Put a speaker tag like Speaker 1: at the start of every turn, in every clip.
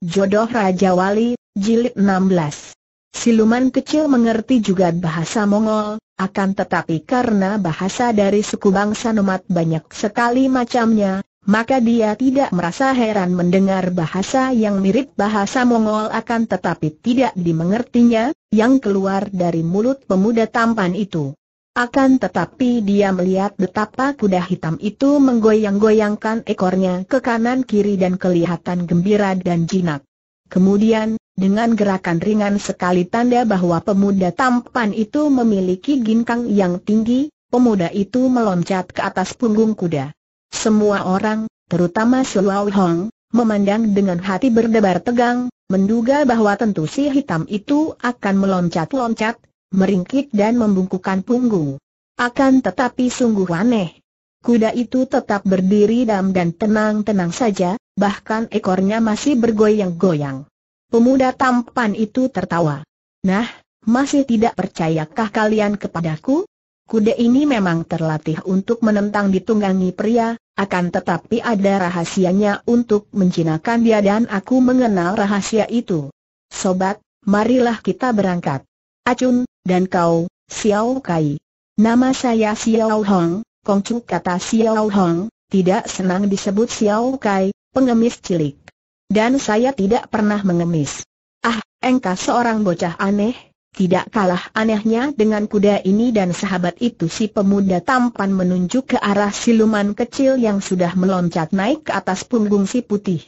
Speaker 1: Jodoh Raja Wali, Jilid 16 Siluman kecil mengerti juga bahasa Mongol, akan tetapi karena bahasa dari suku bangsa nomad banyak sekali macamnya, maka dia tidak merasa heran mendengar bahasa yang mirip bahasa Mongol akan tetapi tidak dimengertinya, yang keluar dari mulut pemuda tampan itu. Akan tetapi dia melihat betapa kuda hitam itu menggoyang-goyangkan ekornya ke kanan kiri dan kelihatan gembira dan jinak. Kemudian, dengan gerakan ringan sekali tanda bahwa pemuda tampan itu memiliki ginkang yang tinggi, pemuda itu meloncat ke atas punggung kuda. Semua orang, terutama Shulau Hong, memandang dengan hati berdebar tegang, menduga bahwa tentu si hitam itu akan meloncat-loncat, meringkik dan membungkukan punggung. Akan tetapi sungguh aneh. Kuda itu tetap berdiri dam dan tenang-tenang saja, bahkan ekornya masih bergoyang-goyang. Pemuda tampan itu tertawa. Nah, masih tidak percayakah kalian kepadaku? Kuda ini memang terlatih untuk menentang ditunggangi pria, akan tetapi ada rahasianya untuk menjinakkan dia dan aku mengenal rahasia itu. Sobat, marilah kita berangkat. Acun, dan kau, Xiao Kai. Nama saya Xiao Hong, Kongcu kata Xiao Hong, tidak senang disebut Xiao Kai, pengemis cilik. Dan saya tidak pernah mengemis. Ah, engkau seorang bocah aneh, tidak kalah anehnya dengan kuda ini dan sahabat itu si pemuda tampan menunjuk ke arah siluman kecil yang sudah meloncat naik ke atas punggung si putih.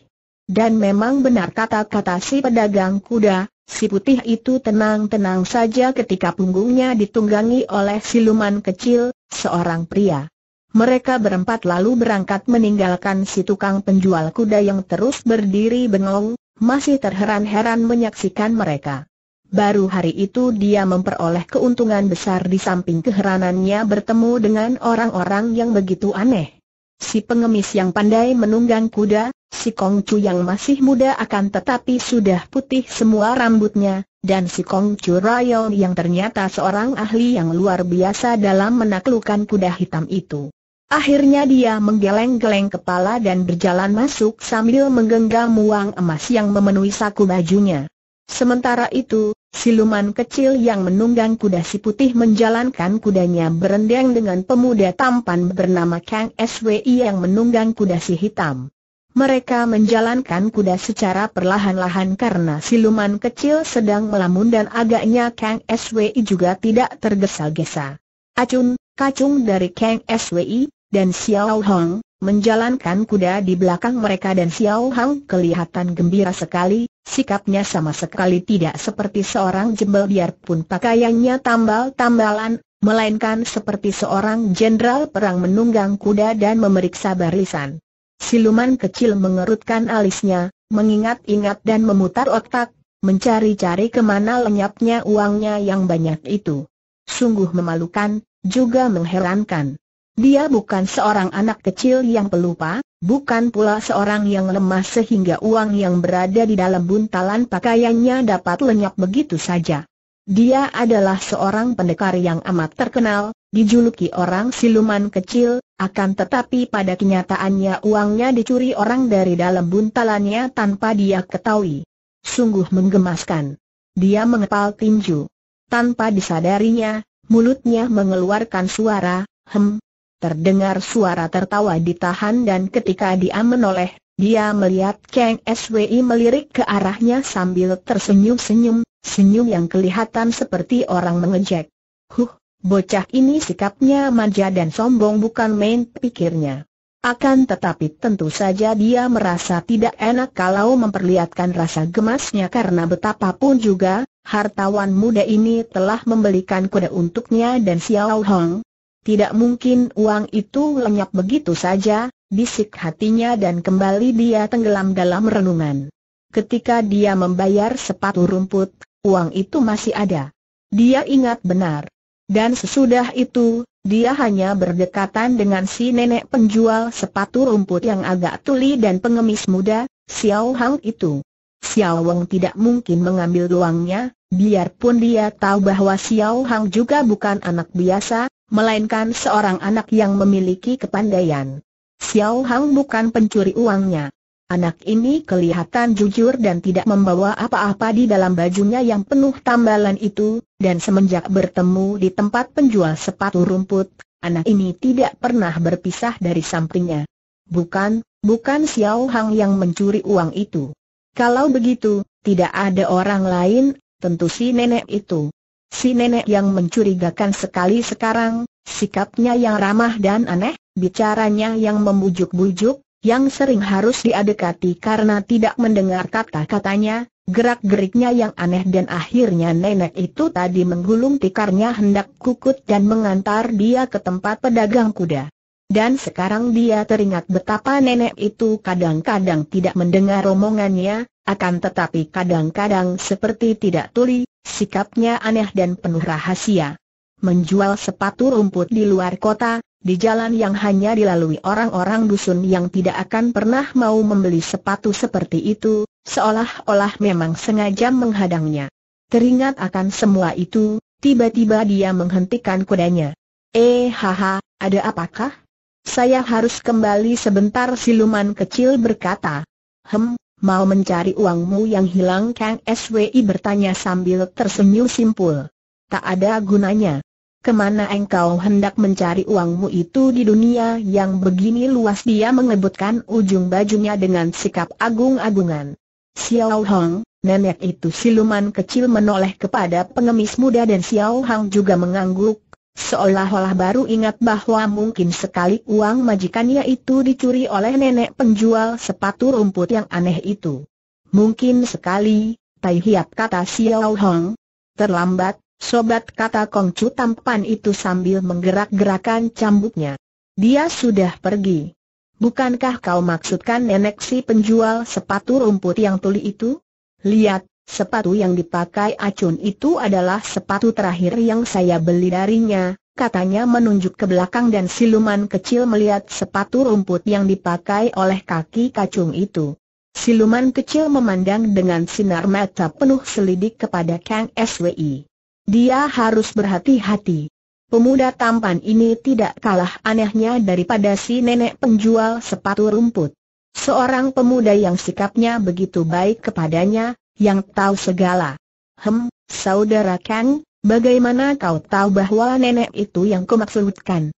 Speaker 1: Dan memang benar kata-kata si pedagang kuda, si putih itu tenang-tenang saja ketika punggungnya ditunggangi oleh siluman kecil, seorang pria. Mereka berempat lalu berangkat meninggalkan si tukang penjual kuda yang terus berdiri bengong, masih terheran-heran menyaksikan mereka. Baru hari itu dia memperoleh keuntungan besar di samping keheranannya bertemu dengan orang-orang yang begitu aneh si pengemis yang pandai menunggang kuda, si Kongcu yang masih muda akan tetapi sudah putih semua rambutnya, dan si Kongcu Royal yang ternyata seorang ahli yang luar biasa dalam menaklukkan kuda hitam itu. Akhirnya dia menggeleng-geleng kepala dan berjalan masuk sambil menggenggam uang emas yang memenuhi saku bajunya. Sementara itu, Siluman kecil yang menunggang kuda si putih menjalankan kudanya berendang dengan pemuda tampan bernama Kang SWI yang menunggang kuda si hitam. Mereka menjalankan kuda secara perlahan-lahan karena siluman kecil sedang melamun dan agaknya Kang SWI juga tidak tergesa-gesa. Acun, kacung dari Kang SWI, dan Xiao Hong, menjalankan kuda di belakang mereka dan Xiao Hang kelihatan gembira sekali, sikapnya sama sekali tidak seperti seorang jembel biarpun pakaiannya tambal-tambalan, melainkan seperti seorang jenderal perang menunggang kuda dan memeriksa barisan. Siluman kecil mengerutkan alisnya, mengingat-ingat dan memutar otak, mencari-cari kemana lenyapnya uangnya yang banyak itu. Sungguh memalukan, juga mengherankan. Dia bukan seorang anak kecil yang pelupa, bukan pula seorang yang lemah sehingga uang yang berada di dalam buntalan pakaiannya dapat lenyap begitu saja. Dia adalah seorang pendekar yang amat terkenal, dijuluki orang siluman kecil, akan tetapi pada kenyataannya uangnya dicuri orang dari dalam buntalannya tanpa dia ketahui. Sungguh menggemaskan. Dia mengepal tinju. Tanpa disadarinya, mulutnya mengeluarkan suara, hem, Terdengar suara tertawa ditahan dan ketika dia menoleh, dia melihat Kang SWI melirik ke arahnya sambil tersenyum-senyum, senyum yang kelihatan seperti orang mengejek. Huh, bocah ini sikapnya manja dan sombong bukan main pikirnya. Akan tetapi tentu saja dia merasa tidak enak kalau memperlihatkan rasa gemasnya karena betapapun juga, hartawan muda ini telah membelikan kuda untuknya dan Xiao Hong, tidak mungkin uang itu lenyap begitu saja, bisik hatinya dan kembali dia tenggelam dalam renungan. Ketika dia membayar sepatu rumput, uang itu masih ada. Dia ingat benar. Dan sesudah itu, dia hanya berdekatan dengan si nenek penjual sepatu rumput yang agak tuli dan pengemis muda, Xiao Hang itu. Xiao Wang tidak mungkin mengambil uangnya, biarpun dia tahu bahwa Xiao Hang juga bukan anak biasa, melainkan seorang anak yang memiliki kepandaian. Xiao Hang bukan pencuri uangnya. Anak ini kelihatan jujur dan tidak membawa apa-apa di dalam bajunya yang penuh tambalan itu, dan semenjak bertemu di tempat penjual sepatu rumput, anak ini tidak pernah berpisah dari sampingnya. Bukan, bukan Xiao Hang yang mencuri uang itu. Kalau begitu, tidak ada orang lain, tentu si nenek itu. Si nenek yang mencurigakan sekali sekarang, sikapnya yang ramah dan aneh, bicaranya yang membujuk-bujuk, yang sering harus diadekati karena tidak mendengar kata-katanya, gerak-geriknya yang aneh dan akhirnya nenek itu tadi menggulung tikarnya hendak kukut dan mengantar dia ke tempat pedagang kuda. Dan sekarang dia teringat betapa nenek itu kadang-kadang tidak mendengar omongannya, akan tetapi kadang-kadang seperti tidak tuli, sikapnya aneh dan penuh rahasia. Menjual sepatu rumput di luar kota, di jalan yang hanya dilalui orang-orang dusun yang tidak akan pernah mau membeli sepatu seperti itu, seolah-olah memang sengaja menghadangnya. Teringat akan semua itu, tiba-tiba dia menghentikan kudanya. Eh haha, ada apakah? Saya harus kembali sebentar siluman kecil berkata. Hem, mau mencari uangmu yang hilang Kang SWI bertanya sambil tersenyum simpul. Tak ada gunanya. Kemana engkau hendak mencari uangmu itu di dunia yang begini luas dia mengebutkan ujung bajunya dengan sikap agung-agungan. Xiao Hong, nenek itu siluman kecil menoleh kepada pengemis muda dan Xiao Hong juga mengangguk, Seolah-olah baru ingat bahwa mungkin sekali uang majikannya itu dicuri oleh nenek penjual sepatu rumput yang aneh itu. Mungkin sekali, Tai Hiap kata Xiao Hong. Terlambat, sobat kata Kong Chu tampan itu sambil menggerak-gerakan cambuknya. Dia sudah pergi. Bukankah kau maksudkan nenek si penjual sepatu rumput yang tuli itu? Lihat, Sepatu yang dipakai acun itu adalah sepatu terakhir yang saya beli darinya, katanya menunjuk ke belakang dan siluman kecil melihat sepatu rumput yang dipakai oleh kaki kacung itu. Siluman kecil memandang dengan sinar mata penuh selidik kepada Kang SWI. Dia harus berhati-hati. Pemuda tampan ini tidak kalah anehnya daripada si nenek penjual sepatu rumput. Seorang pemuda yang sikapnya begitu baik kepadanya, yang tahu segala. Hem, saudara Kang, bagaimana kau tahu bahwa nenek itu yang kumaksudkan?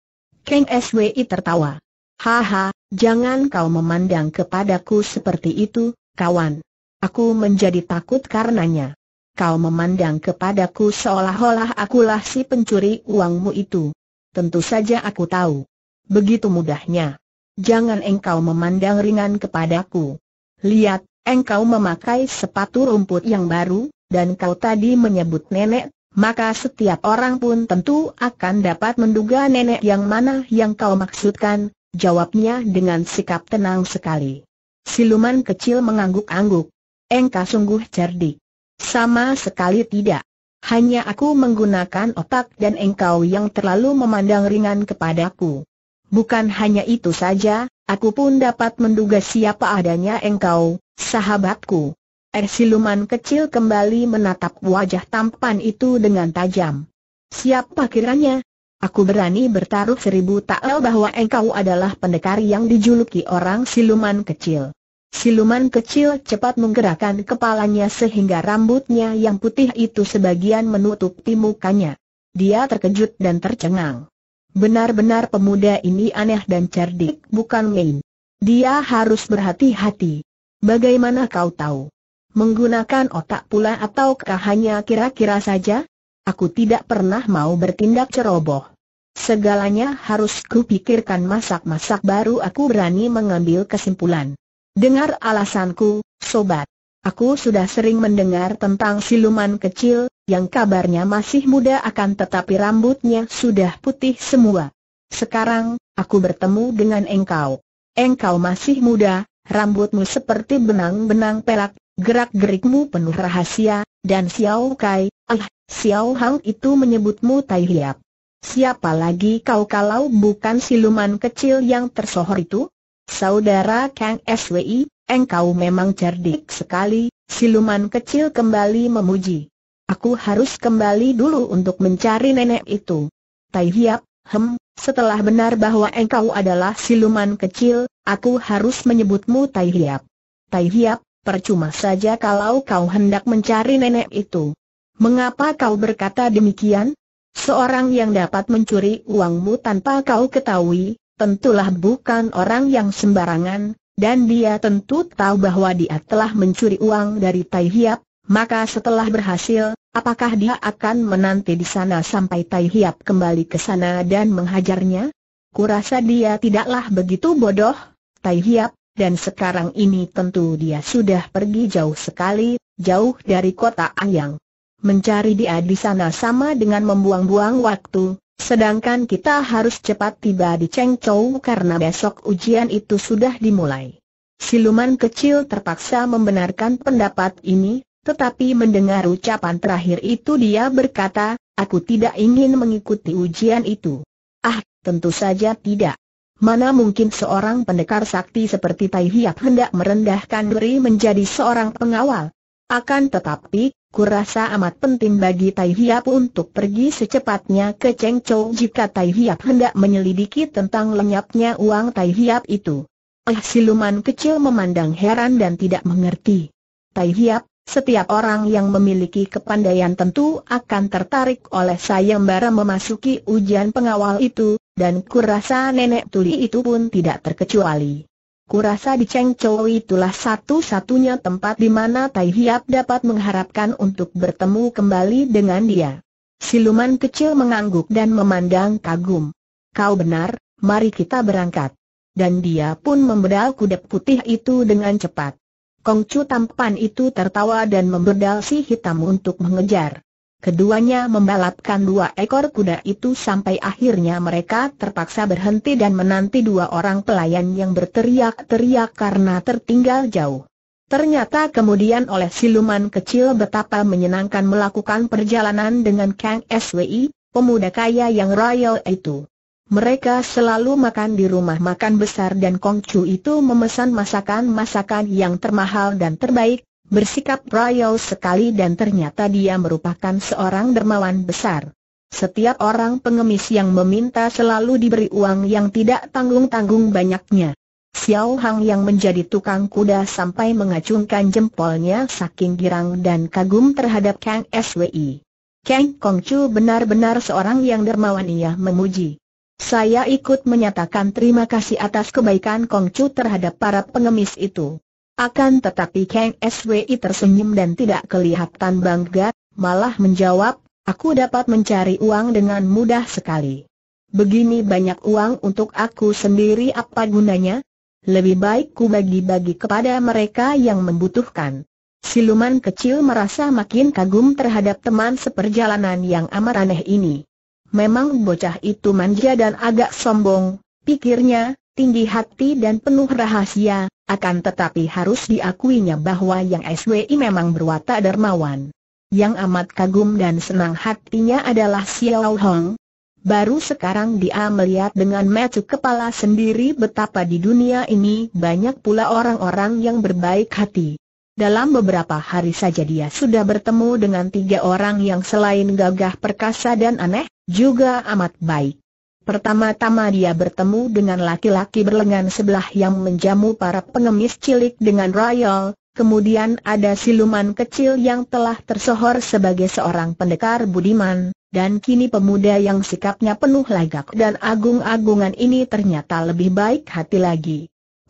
Speaker 1: Kang SWI tertawa. Haha, jangan kau memandang kepadaku seperti itu, kawan. Aku menjadi takut karenanya. Kau memandang kepadaku seolah-olah akulah si pencuri uangmu itu. Tentu saja aku tahu. Begitu mudahnya. Jangan engkau memandang ringan kepadaku. Lihat, engkau memakai sepatu rumput yang baru, dan kau tadi menyebut nenek, maka setiap orang pun tentu akan dapat menduga nenek yang mana yang kau maksudkan, jawabnya dengan sikap tenang sekali. Siluman kecil mengangguk-angguk. Engkau sungguh cerdik. Sama sekali tidak. Hanya aku menggunakan otak dan engkau yang terlalu memandang ringan kepadaku. Bukan hanya itu saja, aku pun dapat menduga siapa adanya engkau, sahabatku. Er siluman kecil kembali menatap wajah tampan itu dengan tajam. Siapa kiranya? Aku berani bertaruh seribu takal bahwa engkau adalah pendekar yang dijuluki orang siluman kecil. Siluman kecil cepat menggerakkan kepalanya sehingga rambutnya yang putih itu sebagian menutupi mukanya. Dia terkejut dan tercengang. Benar-benar pemuda ini aneh dan cerdik, bukan main. Dia harus berhati-hati. Bagaimana kau tahu? Menggunakan otak pula ataukah hanya kira-kira saja? Aku tidak pernah mau bertindak ceroboh. Segalanya harus kupikirkan masak-masak baru aku berani mengambil kesimpulan. Dengar alasanku, sobat. Aku sudah sering mendengar tentang siluman kecil, yang kabarnya masih muda akan tetapi rambutnya sudah putih semua. Sekarang, aku bertemu dengan engkau. Engkau masih muda, rambutmu seperti benang-benang pelak, gerak-gerikmu penuh rahasia, dan Xiao Kai, ah, Xiao Hang itu menyebutmu Tai Hiap. Siapa lagi kau kalau bukan siluman kecil yang tersohor itu? Saudara Kang SWI, engkau memang cerdik sekali, siluman kecil kembali memuji. Aku harus kembali dulu untuk mencari nenek itu. Tai Hiap, hem, setelah benar bahwa engkau adalah siluman kecil, aku harus menyebutmu Tai Hiap. Tai Hiap, percuma saja kalau kau hendak mencari nenek itu. Mengapa kau berkata demikian? Seorang yang dapat mencuri uangmu tanpa kau ketahui, tentulah bukan orang yang sembarangan, dan dia tentu tahu bahwa dia telah mencuri uang dari Tai Hiap, maka setelah berhasil, apakah dia akan menanti di sana sampai Tai Hiap kembali ke sana dan menghajarnya? Kurasa dia tidaklah begitu bodoh, Tai Hiap, dan sekarang ini tentu dia sudah pergi jauh sekali, jauh dari kota Ayang. Mencari dia di sana sama dengan membuang-buang waktu, sedangkan kita harus cepat tiba di Chou karena besok ujian itu sudah dimulai. Siluman kecil terpaksa membenarkan pendapat ini, tetapi mendengar ucapan terakhir itu dia berkata, aku tidak ingin mengikuti ujian itu. Ah, tentu saja tidak. Mana mungkin seorang pendekar sakti seperti Tai Hiap hendak merendahkan diri menjadi seorang pengawal? Akan tetapi, kurasa amat penting bagi Tai Hiap untuk pergi secepatnya ke Cheng Chou jika Tai Hiap hendak menyelidiki tentang lenyapnya uang Tai Hiap itu. Eh siluman kecil memandang heran dan tidak mengerti. Tai Hiap, setiap orang yang memiliki kepandaian tentu akan tertarik oleh sayembara memasuki ujian pengawal itu, dan kurasa nenek tuli itu pun tidak terkecuali. Kurasa di Cheng itulah satu-satunya tempat di mana Tai Hiap dapat mengharapkan untuk bertemu kembali dengan dia. Siluman kecil mengangguk dan memandang kagum. Kau benar, mari kita berangkat. Dan dia pun membedal kuda putih itu dengan cepat. Kongcu tampan itu tertawa dan memberdal si hitam untuk mengejar. Keduanya membalapkan dua ekor kuda itu sampai akhirnya mereka terpaksa berhenti dan menanti dua orang pelayan yang berteriak-teriak karena tertinggal jauh. Ternyata kemudian oleh siluman kecil betapa menyenangkan melakukan perjalanan dengan Kang SWI, pemuda kaya yang royal itu. Mereka selalu makan di rumah makan besar dan Kongcu itu memesan masakan-masakan yang termahal dan terbaik, bersikap royal sekali dan ternyata dia merupakan seorang dermawan besar. Setiap orang pengemis yang meminta selalu diberi uang yang tidak tanggung-tanggung banyaknya. Xiao Hang yang menjadi tukang kuda sampai mengacungkan jempolnya saking girang dan kagum terhadap Kang SWI. Kang Kongcu benar-benar seorang yang dermawan ia memuji. Saya ikut menyatakan terima kasih atas kebaikan Kong Chu terhadap para pengemis itu. Akan tetapi Kang SWI tersenyum dan tidak kelihatan bangga, malah menjawab, aku dapat mencari uang dengan mudah sekali. Begini banyak uang untuk aku sendiri apa gunanya? Lebih baik ku bagi-bagi kepada mereka yang membutuhkan. Siluman kecil merasa makin kagum terhadap teman seperjalanan yang amat aneh ini. Memang bocah itu manja dan agak sombong, pikirnya, tinggi hati dan penuh rahasia, akan tetapi harus diakuinya bahwa yang SWI memang berwatak dermawan. Yang amat kagum dan senang hatinya adalah Xiao Hong. Baru sekarang dia melihat dengan mata kepala sendiri betapa di dunia ini banyak pula orang-orang yang berbaik hati. Dalam beberapa hari saja dia sudah bertemu dengan tiga orang yang selain gagah perkasa dan aneh, juga amat baik. Pertama-tama dia bertemu dengan laki-laki berlengan sebelah yang menjamu para pengemis cilik dengan royal, kemudian ada siluman kecil yang telah tersohor sebagai seorang pendekar budiman, dan kini pemuda yang sikapnya penuh lagak dan agung-agungan ini ternyata lebih baik hati lagi.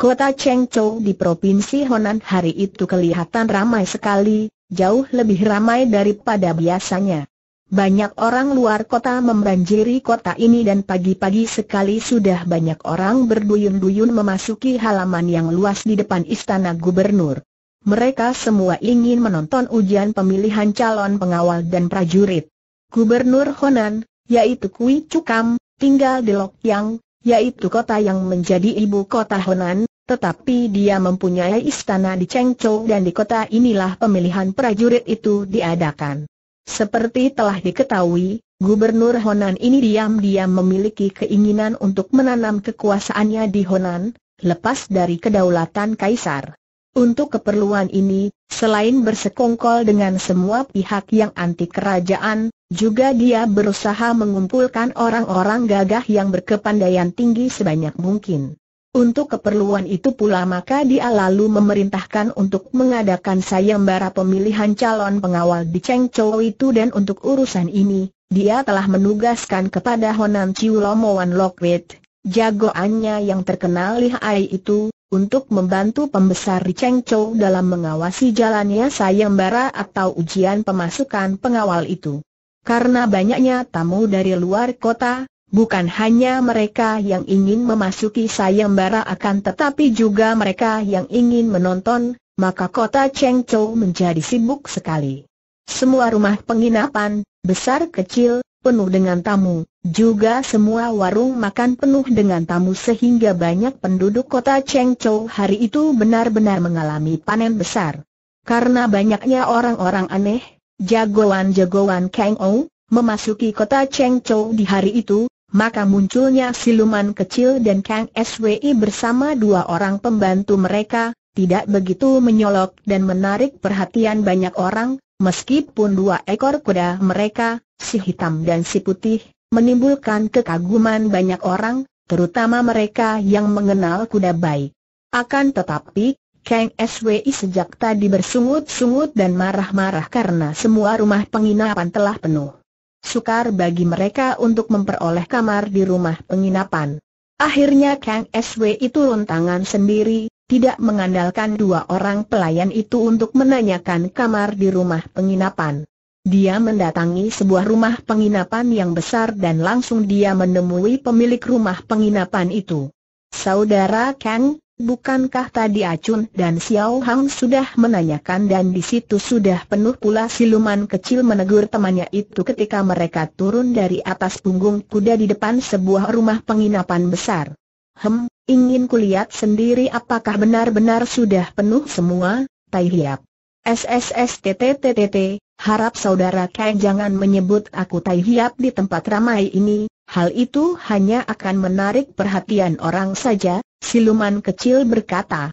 Speaker 1: Kota Chengchou di Provinsi Honan hari itu kelihatan ramai sekali, jauh lebih ramai daripada biasanya. Banyak orang luar kota membanjiri kota ini dan pagi-pagi sekali sudah banyak orang berduyun-duyun memasuki halaman yang luas di depan istana gubernur. Mereka semua ingin menonton ujian pemilihan calon pengawal dan prajurit. Gubernur Honan, yaitu Kui Cukam, tinggal di Lokyang, yaitu kota yang menjadi ibu kota Honan, tetapi dia mempunyai istana di Chengzhou dan di kota inilah pemilihan prajurit itu diadakan. Seperti telah diketahui, Gubernur Honan ini diam-diam memiliki keinginan untuk menanam kekuasaannya di Honan, lepas dari kedaulatan Kaisar. Untuk keperluan ini, selain bersekongkol dengan semua pihak yang anti kerajaan, juga dia berusaha mengumpulkan orang-orang gagah yang berkepandaian tinggi sebanyak mungkin. Untuk keperluan itu pula maka dia lalu memerintahkan untuk mengadakan sayembara pemilihan calon pengawal di Cheng Chou itu dan untuk urusan ini, dia telah menugaskan kepada Honan Chiu Lomowan Lokwit, jagoannya yang terkenal lihai itu, untuk membantu pembesar di Cheng Chou dalam mengawasi jalannya sayembara atau ujian pemasukan pengawal itu. Karena banyaknya tamu dari luar kota, Bukan hanya mereka yang ingin memasuki sayembara akan tetapi juga mereka yang ingin menonton, maka kota Chengchou menjadi sibuk sekali. Semua rumah penginapan, besar kecil, penuh dengan tamu, juga semua warung makan penuh dengan tamu sehingga banyak penduduk kota Chengchou hari itu benar-benar mengalami panen besar. Karena banyaknya orang-orang aneh, jagoan-jagoan Kang Ou, memasuki kota Chengchou di hari itu, maka munculnya siluman kecil dan Kang SWI bersama dua orang pembantu mereka, tidak begitu menyolok dan menarik perhatian banyak orang, meskipun dua ekor kuda mereka, si hitam dan si putih, menimbulkan kekaguman banyak orang, terutama mereka yang mengenal kuda baik. Akan tetapi, Kang SWI sejak tadi bersungut-sungut dan marah-marah karena semua rumah penginapan telah penuh sukar bagi mereka untuk memperoleh kamar di rumah penginapan. Akhirnya Kang SW itu tangan sendiri, tidak mengandalkan dua orang pelayan itu untuk menanyakan kamar di rumah penginapan. Dia mendatangi sebuah rumah penginapan yang besar dan langsung dia menemui pemilik rumah penginapan itu. Saudara Kang, Bukankah tadi Acun dan Xiao Hang sudah menanyakan dan di situ sudah penuh pula siluman kecil menegur temannya itu ketika mereka turun dari atas punggung kuda di depan sebuah rumah penginapan besar. Hem, ingin kulihat sendiri apakah benar-benar sudah penuh semua, Tai Hiap. SSSTTTTT, harap saudara Kang jangan menyebut aku Tai Hiap di tempat ramai ini, Hal itu hanya akan menarik perhatian orang saja, siluman kecil berkata.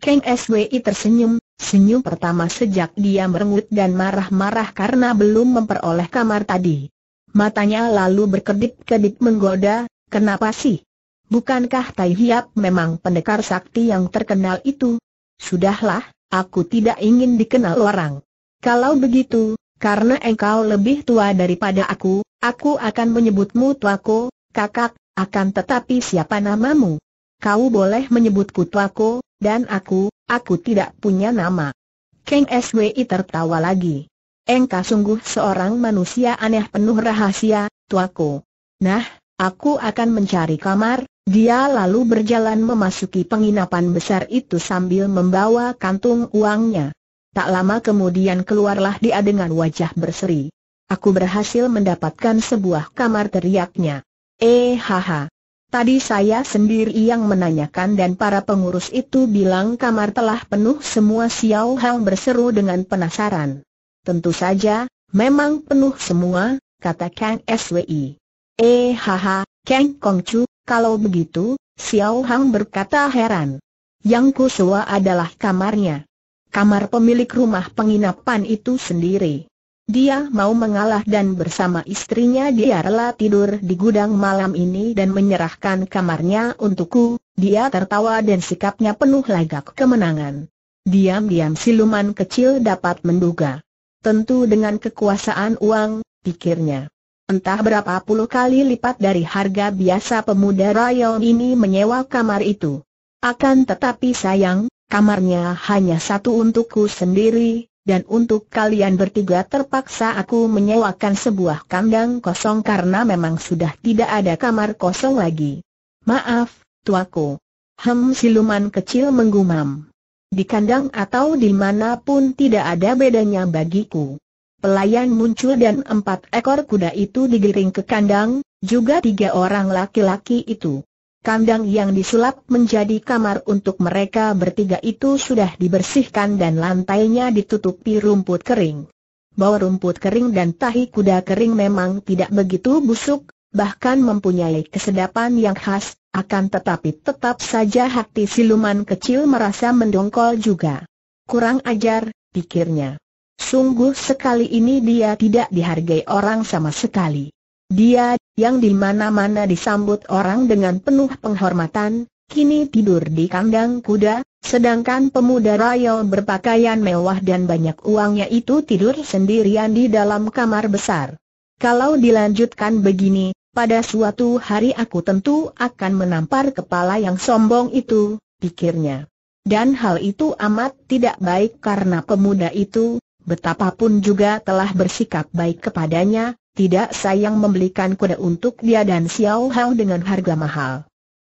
Speaker 1: Kang SWI tersenyum, senyum pertama sejak dia merengut dan marah-marah karena belum memperoleh kamar tadi. Matanya lalu berkedip-kedip menggoda, kenapa sih? Bukankah Tai Hiap memang pendekar sakti yang terkenal itu? Sudahlah, aku tidak ingin dikenal orang. Kalau begitu, karena engkau lebih tua daripada aku, Aku akan menyebutmu tuaku, kakak, akan tetapi siapa namamu? Kau boleh menyebutku tuaku, dan aku, aku tidak punya nama. Kang SWI tertawa lagi. Engkau sungguh seorang manusia aneh penuh rahasia, tuaku. Nah, aku akan mencari kamar, dia lalu berjalan memasuki penginapan besar itu sambil membawa kantung uangnya. Tak lama kemudian keluarlah dia dengan wajah berseri. Aku berhasil mendapatkan sebuah kamar teriaknya. Eh haha. Tadi saya sendiri yang menanyakan dan para pengurus itu bilang kamar telah penuh semua Xiao Hang berseru dengan penasaran. Tentu saja, memang penuh semua, kata Kang SWI. Eh haha, Kang Kongcu, kalau begitu, Xiao Hang berkata heran. Yang kusua adalah kamarnya. Kamar pemilik rumah penginapan itu sendiri. Dia mau mengalah dan bersama istrinya dia rela tidur di gudang malam ini dan menyerahkan kamarnya untukku. Dia tertawa dan sikapnya penuh lagak kemenangan. Diam-diam siluman kecil dapat menduga. Tentu dengan kekuasaan uang, pikirnya. Entah berapa puluh kali lipat dari harga biasa pemuda Rayon ini menyewa kamar itu. Akan tetapi sayang, kamarnya hanya satu untukku sendiri, dan untuk kalian bertiga terpaksa aku menyewakan sebuah kandang kosong karena memang sudah tidak ada kamar kosong lagi. Maaf, tuaku. Hem siluman kecil menggumam. Di kandang atau dimanapun tidak ada bedanya bagiku. Pelayan muncul dan empat ekor kuda itu digiring ke kandang, juga tiga orang laki-laki itu. Kandang yang disulap menjadi kamar untuk mereka bertiga itu sudah dibersihkan dan lantainya ditutupi rumput kering. Bau rumput kering dan tahi kuda kering memang tidak begitu busuk, bahkan mempunyai kesedapan yang khas, akan tetapi tetap saja hati siluman kecil merasa mendongkol juga. Kurang ajar, pikirnya. Sungguh sekali ini dia tidak dihargai orang sama sekali. Dia yang di mana-mana disambut orang dengan penuh penghormatan, kini tidur di kandang kuda, sedangkan pemuda Rayo berpakaian mewah dan banyak uangnya itu tidur sendirian di dalam kamar besar. Kalau dilanjutkan begini, pada suatu hari aku tentu akan menampar kepala yang sombong itu, pikirnya. Dan hal itu amat tidak baik karena pemuda itu, betapapun juga telah bersikap baik kepadanya, tidak sayang membelikan kuda untuk dia dan Xiao Hao dengan harga mahal.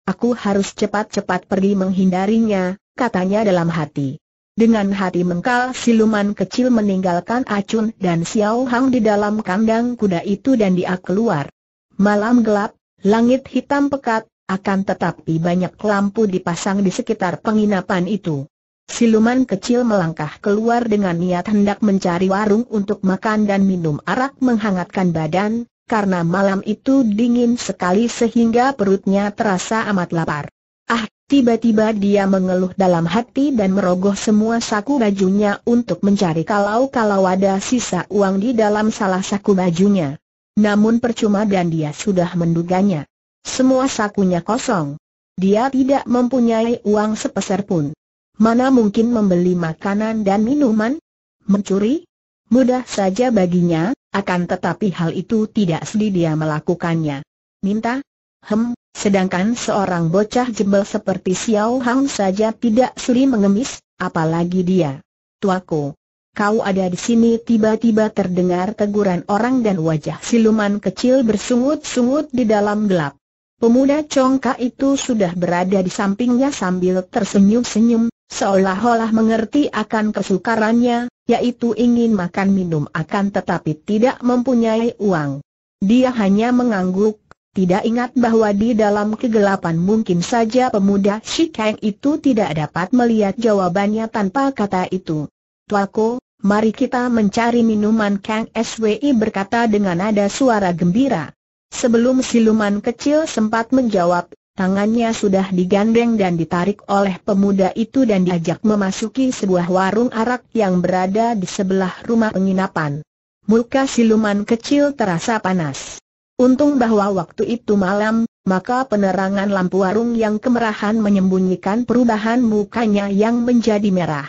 Speaker 1: Aku harus cepat-cepat pergi menghindarinya, katanya dalam hati. Dengan hati mengkal siluman kecil meninggalkan Acun dan Xiao Hang di dalam kandang kuda itu dan dia keluar. Malam gelap, langit hitam pekat, akan tetapi banyak lampu dipasang di sekitar penginapan itu. Siluman kecil melangkah keluar dengan niat hendak mencari warung untuk makan dan minum arak menghangatkan badan, karena malam itu dingin sekali sehingga perutnya terasa amat lapar. Ah, tiba-tiba dia mengeluh dalam hati dan merogoh semua saku bajunya untuk mencari kalau-kalau ada sisa uang di dalam salah saku bajunya. Namun percuma dan dia sudah menduganya. Semua sakunya kosong. Dia tidak mempunyai uang sepeser pun. Mana mungkin membeli makanan dan minuman? Mencuri? Mudah saja baginya, akan tetapi hal itu tidak sedih dia melakukannya. Minta? Hem, sedangkan seorang bocah jebel seperti Xiao Hang saja tidak suri mengemis, apalagi dia. Tuaku, kau ada di sini tiba-tiba terdengar teguran orang dan wajah siluman kecil bersungut-sungut di dalam gelap. Pemuda congkak itu sudah berada di sampingnya sambil tersenyum-senyum, Seolah-olah mengerti akan kesukarannya, yaitu ingin makan minum akan tetapi tidak mempunyai uang. Dia hanya mengangguk, tidak ingat bahwa di dalam kegelapan mungkin saja pemuda Shikang itu tidak dapat melihat jawabannya tanpa kata itu. Tuako, mari kita mencari minuman Kang SWI berkata dengan nada suara gembira. Sebelum siluman kecil sempat menjawab, Tangannya sudah digandeng dan ditarik oleh pemuda itu dan diajak memasuki sebuah warung arak yang berada di sebelah rumah penginapan. Muka siluman kecil terasa panas. Untung bahwa waktu itu malam, maka penerangan lampu warung yang kemerahan menyembunyikan perubahan mukanya yang menjadi merah.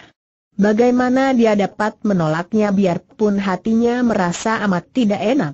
Speaker 1: Bagaimana dia dapat menolaknya biarpun hatinya merasa amat tidak enak.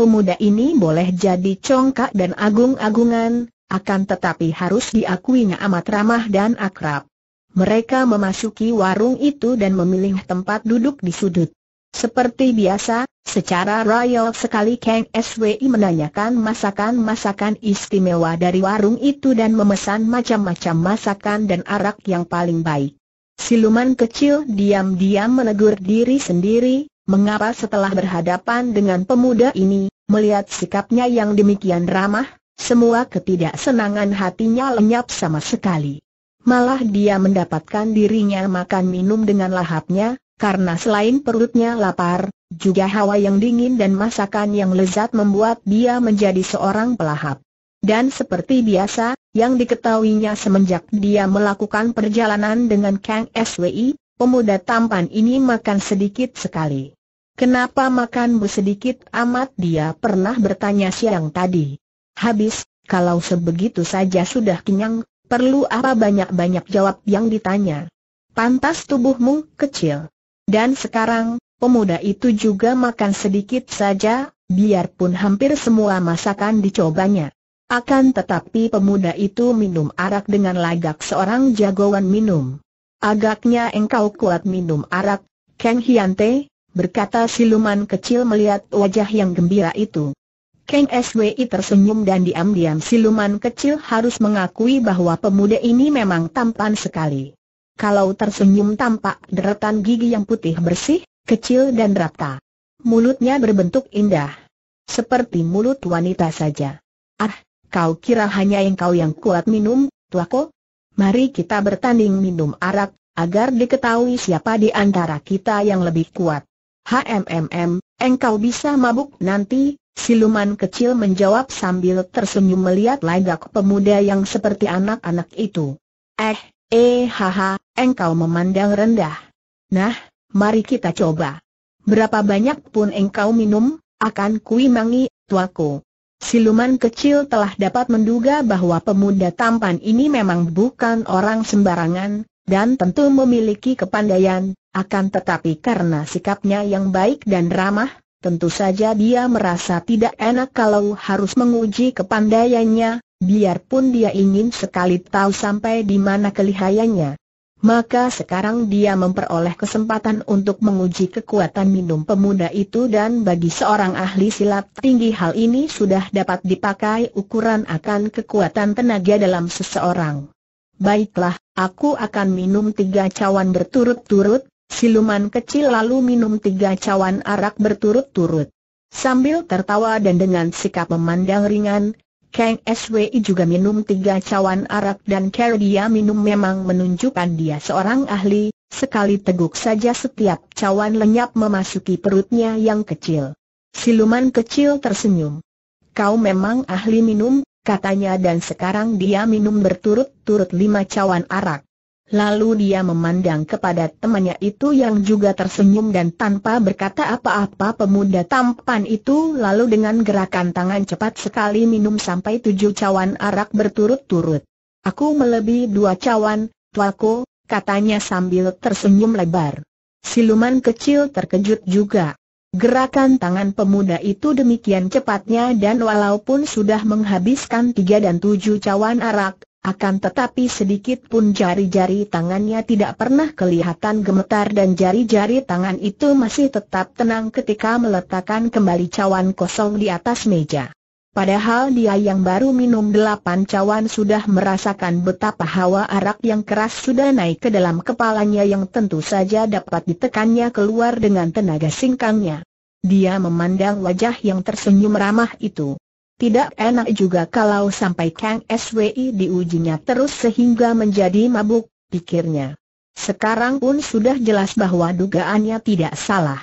Speaker 1: Pemuda ini boleh jadi congkak dan agung-agungan, akan tetapi harus diakuinya amat ramah dan akrab. Mereka memasuki warung itu dan memilih tempat duduk di sudut. Seperti biasa, secara royal sekali Kang SWI menanyakan masakan-masakan istimewa dari warung itu dan memesan macam-macam masakan dan arak yang paling baik. Siluman kecil diam-diam menegur diri sendiri, mengapa setelah berhadapan dengan pemuda ini, melihat sikapnya yang demikian ramah, semua ketidaksenangan hatinya lenyap sama sekali. Malah dia mendapatkan dirinya makan minum dengan lahapnya, karena selain perutnya lapar, juga hawa yang dingin dan masakan yang lezat membuat dia menjadi seorang pelahap. Dan seperti biasa, yang diketahuinya semenjak dia melakukan perjalanan dengan Kang SWI, pemuda tampan ini makan sedikit sekali. Kenapa makan bu sedikit amat dia pernah bertanya siang tadi. Habis, kalau sebegitu saja sudah kenyang, perlu apa banyak-banyak jawab yang ditanya. Pantas tubuhmu kecil. Dan sekarang, pemuda itu juga makan sedikit saja, biarpun hampir semua masakan dicobanya. Akan tetapi pemuda itu minum arak dengan lagak seorang jagoan minum. Agaknya engkau kuat minum arak, Kang Hiante, berkata siluman kecil melihat wajah yang gembira itu. Kang SWI tersenyum dan diam-diam siluman kecil harus mengakui bahwa pemuda ini memang tampan sekali. Kalau tersenyum tampak deretan gigi yang putih bersih, kecil dan rata. Mulutnya berbentuk indah. Seperti mulut wanita saja. Ah, kau kira hanya yang kau yang kuat minum, tuako? Mari kita bertanding minum arak, agar diketahui siapa di antara kita yang lebih kuat. HMMM, engkau bisa mabuk nanti, Siluman kecil menjawab sambil tersenyum melihat lagak pemuda yang seperti anak-anak itu. Eh, eh haha, engkau memandang rendah. Nah, mari kita coba. Berapa banyak pun engkau minum, akan kuimangi, tuaku. Siluman kecil telah dapat menduga bahwa pemuda tampan ini memang bukan orang sembarangan, dan tentu memiliki kepandaian, akan tetapi karena sikapnya yang baik dan ramah, Tentu saja dia merasa tidak enak kalau harus menguji kepandaiannya, biarpun dia ingin sekali tahu sampai di mana kelihayannya. Maka sekarang dia memperoleh kesempatan untuk menguji kekuatan minum pemuda itu dan bagi seorang ahli silat tinggi hal ini sudah dapat dipakai ukuran akan kekuatan tenaga dalam seseorang. Baiklah, aku akan minum tiga cawan berturut-turut, Siluman kecil lalu minum tiga cawan arak berturut-turut. Sambil tertawa dan dengan sikap memandang ringan, Kang SWI juga minum tiga cawan arak dan cara dia minum memang menunjukkan dia seorang ahli, sekali teguk saja setiap cawan lenyap memasuki perutnya yang kecil. Siluman kecil tersenyum. Kau memang ahli minum, katanya dan sekarang dia minum berturut-turut lima cawan arak. Lalu dia memandang kepada temannya itu yang juga tersenyum dan tanpa berkata apa-apa pemuda tampan itu lalu dengan gerakan tangan cepat sekali minum sampai tujuh cawan arak berturut-turut. Aku melebih dua cawan, tuaku, katanya sambil tersenyum lebar. Siluman kecil terkejut juga. Gerakan tangan pemuda itu demikian cepatnya dan walaupun sudah menghabiskan tiga dan tujuh cawan arak, akan tetapi sedikit pun jari-jari tangannya tidak pernah kelihatan gemetar dan jari-jari tangan itu masih tetap tenang ketika meletakkan kembali cawan kosong di atas meja. Padahal dia yang baru minum delapan cawan sudah merasakan betapa hawa arak yang keras sudah naik ke dalam kepalanya yang tentu saja dapat ditekannya keluar dengan tenaga singkangnya. Dia memandang wajah yang tersenyum ramah itu. Tidak enak juga kalau sampai Kang SWI diujinya terus sehingga menjadi mabuk, pikirnya. Sekarang pun sudah jelas bahwa dugaannya tidak salah.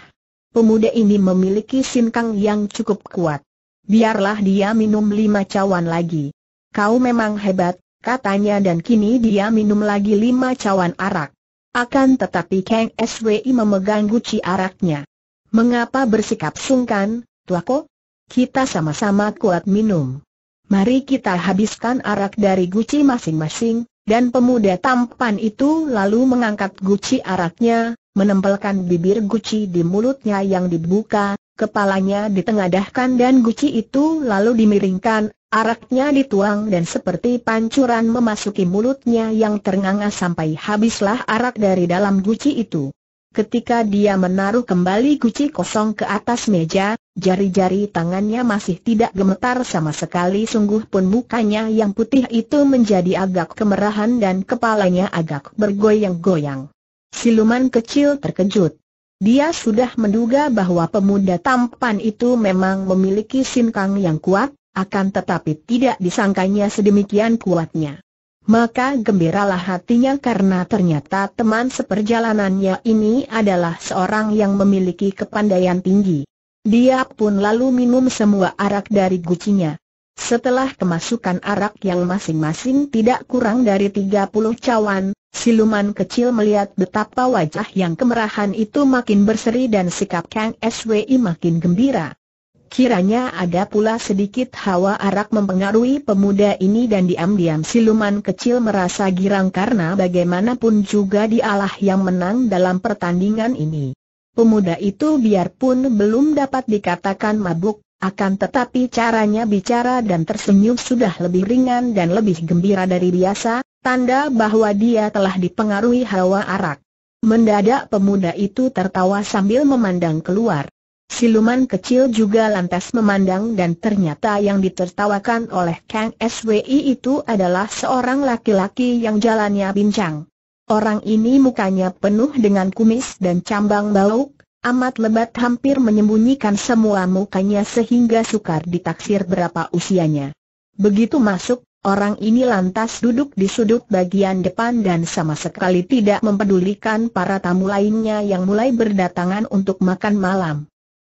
Speaker 1: Pemuda ini memiliki sinkang yang cukup kuat. Biarlah dia minum lima cawan lagi. Kau memang hebat, katanya dan kini dia minum lagi lima cawan arak. Akan tetapi Kang SWI memegang guci araknya. Mengapa bersikap sungkan, tuako? Kita sama-sama kuat minum. Mari kita habiskan arak dari guci masing-masing, dan pemuda tampan itu lalu mengangkat guci araknya, menempelkan bibir guci di mulutnya yang dibuka, kepalanya ditengadahkan dan guci itu lalu dimiringkan, araknya dituang dan seperti pancuran memasuki mulutnya yang ternganga sampai habislah arak dari dalam guci itu. Ketika dia menaruh kembali guci kosong ke atas meja, Jari-jari tangannya masih tidak gemetar sama sekali sungguh pun mukanya yang putih itu menjadi agak kemerahan dan kepalanya agak bergoyang-goyang. Siluman kecil terkejut. Dia sudah menduga bahwa pemuda tampan itu memang memiliki sinkang yang kuat, akan tetapi tidak disangkanya sedemikian kuatnya. Maka gembiralah hatinya karena ternyata teman seperjalanannya ini adalah seorang yang memiliki kepandaian tinggi. Dia pun lalu minum semua arak dari gucinya. Setelah kemasukan arak yang masing-masing tidak kurang dari 30 cawan, siluman kecil melihat betapa wajah yang kemerahan itu makin berseri dan sikap Kang SWI makin gembira. Kiranya ada pula sedikit hawa arak mempengaruhi pemuda ini dan diam-diam siluman kecil merasa girang karena bagaimanapun juga dialah yang menang dalam pertandingan ini. Pemuda itu biarpun belum dapat dikatakan mabuk, akan tetapi caranya bicara dan tersenyum sudah lebih ringan dan lebih gembira dari biasa, tanda bahwa dia telah dipengaruhi hawa arak. Mendadak pemuda itu tertawa sambil memandang keluar. Siluman kecil juga lantas memandang dan ternyata yang ditertawakan oleh Kang SWI itu adalah seorang laki-laki yang jalannya bincang. Orang ini mukanya penuh dengan kumis dan cambang bauk, amat lebat hampir menyembunyikan semua mukanya sehingga sukar ditaksir berapa usianya. Begitu masuk, orang ini lantas duduk di sudut bagian depan dan sama sekali tidak mempedulikan para tamu lainnya yang mulai berdatangan untuk makan malam.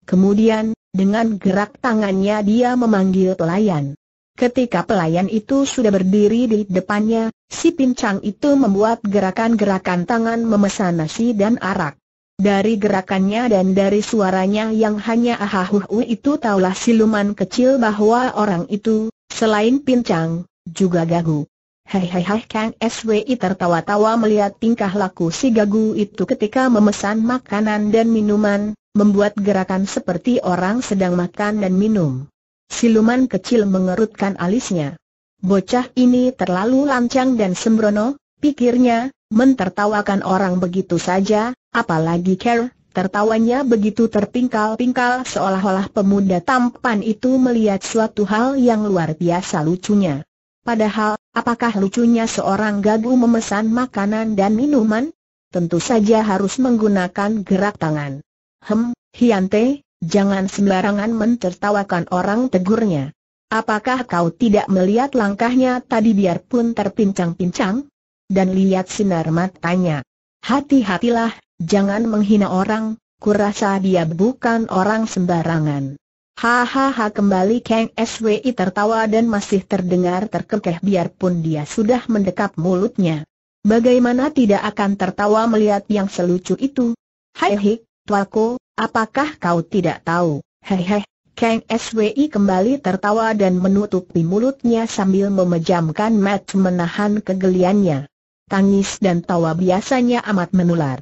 Speaker 1: Kemudian, dengan gerak tangannya dia memanggil pelayan. Ketika pelayan itu sudah berdiri di depannya, si pincang itu membuat gerakan-gerakan tangan memesan nasi dan arak. Dari gerakannya dan dari suaranya yang hanya ahahuhu itu taulah siluman kecil bahwa orang itu, selain pincang, juga gagu. Hei hei hei Kang SWI tertawa-tawa melihat tingkah laku si gagu itu ketika memesan makanan dan minuman, membuat gerakan seperti orang sedang makan dan minum. Siluman kecil mengerutkan alisnya. Bocah ini terlalu lancang dan sembrono, pikirnya, mentertawakan orang begitu saja, apalagi care, tertawanya begitu terpingkal-pingkal seolah-olah pemuda tampan itu melihat suatu hal yang luar biasa lucunya. Padahal, apakah lucunya seorang gagu memesan makanan dan minuman? Tentu saja harus menggunakan gerak tangan. Hem, Hiante, Jangan sembarangan mentertawakan orang tegurnya. Apakah kau tidak melihat langkahnya tadi biarpun terpincang-pincang? Dan lihat sinar matanya. Hati-hatilah, jangan menghina orang, kurasa dia bukan orang sembarangan. Hahaha kembali Kang SWI tertawa dan masih terdengar terkekeh biarpun dia sudah mendekap mulutnya. Bagaimana tidak akan tertawa melihat yang selucu itu? Hai hik, Tuaku, apakah kau tidak tahu? Hehe, Kang SWI kembali tertawa dan menutupi mulutnya sambil memejamkan mat menahan kegeliannya. Tangis dan tawa biasanya amat menular.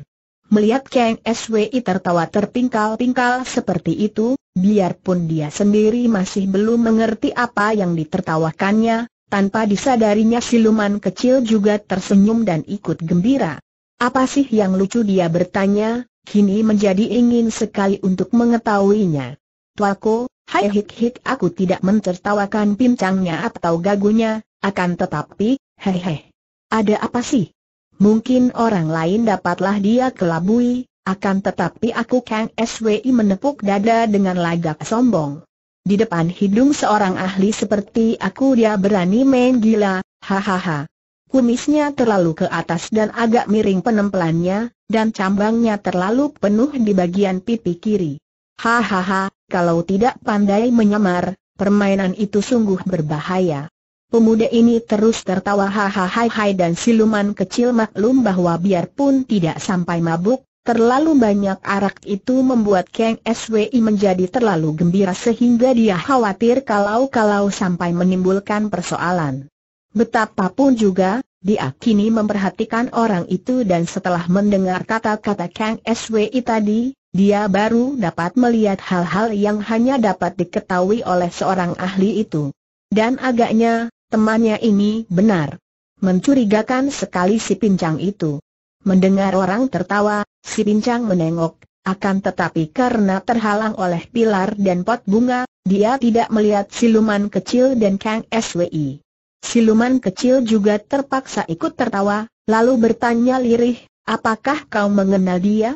Speaker 1: Melihat Kang SWI tertawa terpingkal-pingkal seperti itu, biarpun dia sendiri masih belum mengerti apa yang ditertawakannya, tanpa disadarinya siluman kecil juga tersenyum dan ikut gembira. Apa sih yang lucu dia bertanya, kini menjadi ingin sekali untuk mengetahuinya. Tuaku, hai hik-hik aku tidak mencertawakan pincangnya atau gagunya, akan tetapi, hehe. Ada apa sih? Mungkin orang lain dapatlah dia kelabui, akan tetapi aku Kang SWI menepuk dada dengan lagak sombong. Di depan hidung seorang ahli seperti aku dia berani main gila, hahaha. Kumisnya terlalu ke atas dan agak miring penempelannya, dan cambangnya terlalu penuh di bagian pipi kiri. Hahaha, kalau tidak pandai menyamar, permainan itu sungguh berbahaya. Pemuda ini terus tertawa hahaha dan siluman kecil maklum bahwa biarpun tidak sampai mabuk, terlalu banyak arak itu membuat Kang SWI menjadi terlalu gembira sehingga dia khawatir kalau-kalau sampai menimbulkan persoalan. Betapapun juga, dia kini memperhatikan orang itu dan setelah mendengar kata-kata Kang SWI tadi, dia baru dapat melihat hal-hal yang hanya dapat diketahui oleh seorang ahli itu. Dan agaknya, temannya ini benar. Mencurigakan sekali si pincang itu. Mendengar orang tertawa, si pincang menengok, akan tetapi karena terhalang oleh pilar dan pot bunga, dia tidak melihat siluman kecil dan Kang SWI. Siluman kecil juga terpaksa ikut tertawa, lalu bertanya lirih, apakah kau mengenal dia?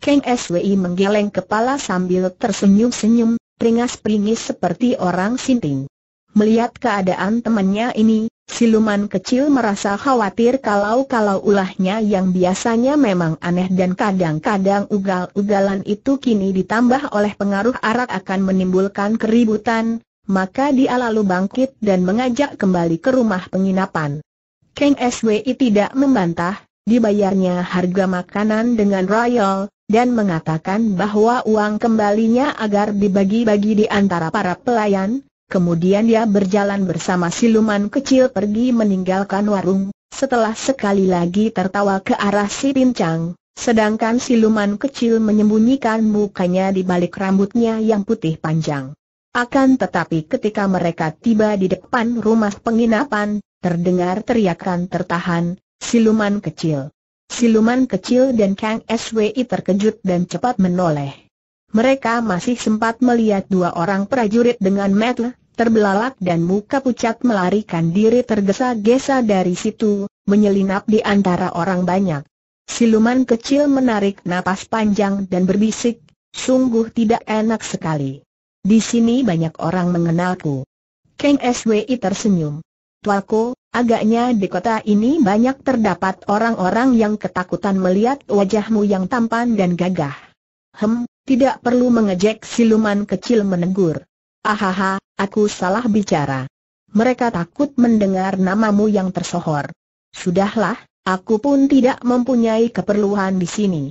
Speaker 1: Kang SWI menggeleng kepala sambil tersenyum-senyum, peringas-peringis seperti orang sinting. Melihat keadaan temannya ini, siluman kecil merasa khawatir kalau-kalau ulahnya yang biasanya memang aneh dan kadang-kadang ugal-ugalan itu kini ditambah oleh pengaruh arak akan menimbulkan keributan, maka dia lalu bangkit dan mengajak kembali ke rumah penginapan. Kang SWI tidak membantah, dibayarnya harga makanan dengan royal, dan mengatakan bahwa uang kembalinya agar dibagi-bagi di antara para pelayan, kemudian dia berjalan bersama siluman kecil pergi meninggalkan warung, setelah sekali lagi tertawa ke arah si pincang. Sedangkan siluman kecil menyembunyikan mukanya di balik rambutnya yang putih panjang. Akan tetapi ketika mereka tiba di depan rumah penginapan, terdengar teriakan tertahan, siluman kecil. Siluman kecil dan Kang SWI terkejut dan cepat menoleh. Mereka masih sempat melihat dua orang prajurit dengan metel, terbelalak dan muka pucat melarikan diri tergesa-gesa dari situ, menyelinap di antara orang banyak. Siluman kecil menarik napas panjang dan berbisik, sungguh tidak enak sekali. Di sini banyak orang mengenalku. Kang SWI tersenyum. Tuaku, agaknya di kota ini banyak terdapat orang-orang yang ketakutan melihat wajahmu yang tampan dan gagah. Hem, tidak perlu mengejek siluman kecil menegur. Ahaha, aku salah bicara. Mereka takut mendengar namamu yang tersohor. Sudahlah, aku pun tidak mempunyai keperluan di sini.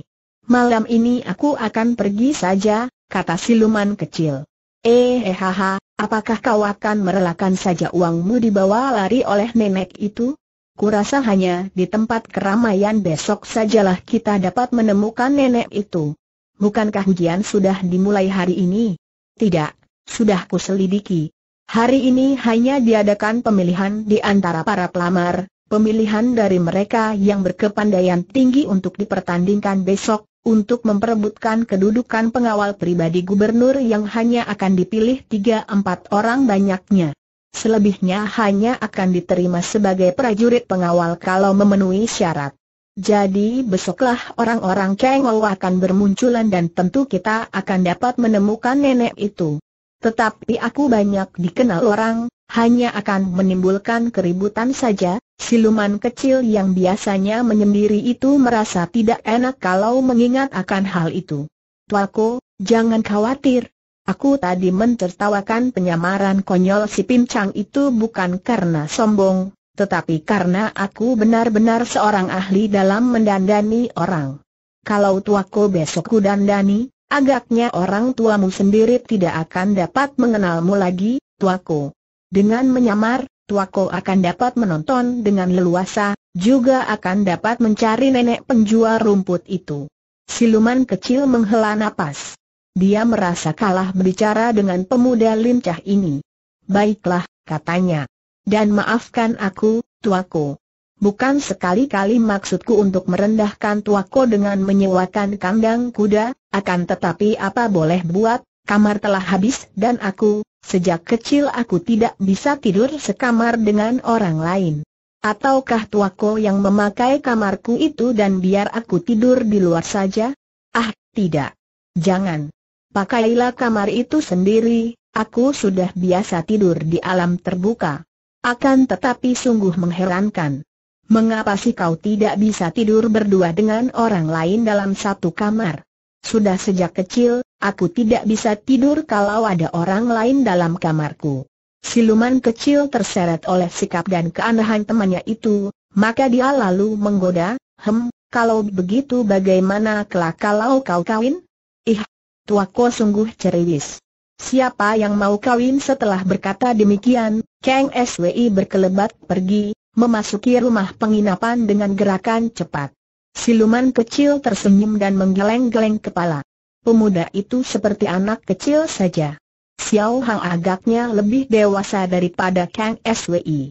Speaker 1: Malam ini aku akan pergi saja, kata siluman kecil. Eh, eh haha, apakah kau akan merelakan saja uangmu dibawa lari oleh nenek itu? Kurasa hanya di tempat keramaian besok sajalah kita dapat menemukan nenek itu. Bukankah ujian sudah dimulai hari ini? Tidak, sudah kuselidiki. Hari ini hanya diadakan pemilihan di antara para pelamar, pemilihan dari mereka yang berkepandaian tinggi untuk dipertandingkan besok, untuk memperebutkan kedudukan pengawal pribadi gubernur yang hanya akan dipilih 3-4 orang banyaknya. Selebihnya hanya akan diterima sebagai prajurit pengawal kalau memenuhi syarat. Jadi besoklah orang-orang Kengol akan bermunculan dan tentu kita akan dapat menemukan nenek itu. Tetapi aku banyak dikenal orang, hanya akan menimbulkan keributan saja, siluman kecil yang biasanya menyendiri itu merasa tidak enak kalau mengingat akan hal itu. Tuaku, jangan khawatir. Aku tadi mentertawakan penyamaran konyol si pincang itu bukan karena sombong, tetapi karena aku benar-benar seorang ahli dalam mendandani orang. Kalau tuaku besok kudandani, agaknya orang tuamu sendiri tidak akan dapat mengenalmu lagi, tuaku. Dengan menyamar, Tuako akan dapat menonton dengan leluasa, juga akan dapat mencari nenek penjual rumput itu. Siluman kecil menghela napas. Dia merasa kalah berbicara dengan pemuda lincah ini. Baiklah, katanya. Dan maafkan aku, Tuako. Bukan sekali-kali maksudku untuk merendahkan Tuako dengan menyewakan kandang kuda, akan tetapi apa boleh buat, kamar telah habis dan aku, Sejak kecil aku tidak bisa tidur sekamar dengan orang lain. Ataukah tuaku yang memakai kamarku itu dan biar aku tidur di luar saja? Ah, tidak. Jangan. Pakailah kamar itu sendiri, aku sudah biasa tidur di alam terbuka. Akan tetapi sungguh mengherankan. Mengapa sih kau tidak bisa tidur berdua dengan orang lain dalam satu kamar? Sudah sejak kecil, Aku tidak bisa tidur kalau ada orang lain dalam kamarku. Siluman kecil terseret oleh sikap dan keanehan temannya itu, maka dia lalu menggoda, Hem, kalau begitu bagaimana kelak kalau kau kawin? Ih, tuaku sungguh ceriwis. Siapa yang mau kawin setelah berkata demikian, Kang SWI berkelebat pergi, memasuki rumah penginapan dengan gerakan cepat. Siluman kecil tersenyum dan menggeleng-geleng kepala. Pemuda itu seperti anak kecil saja. Xiao Hang agaknya lebih dewasa daripada Kang SWI.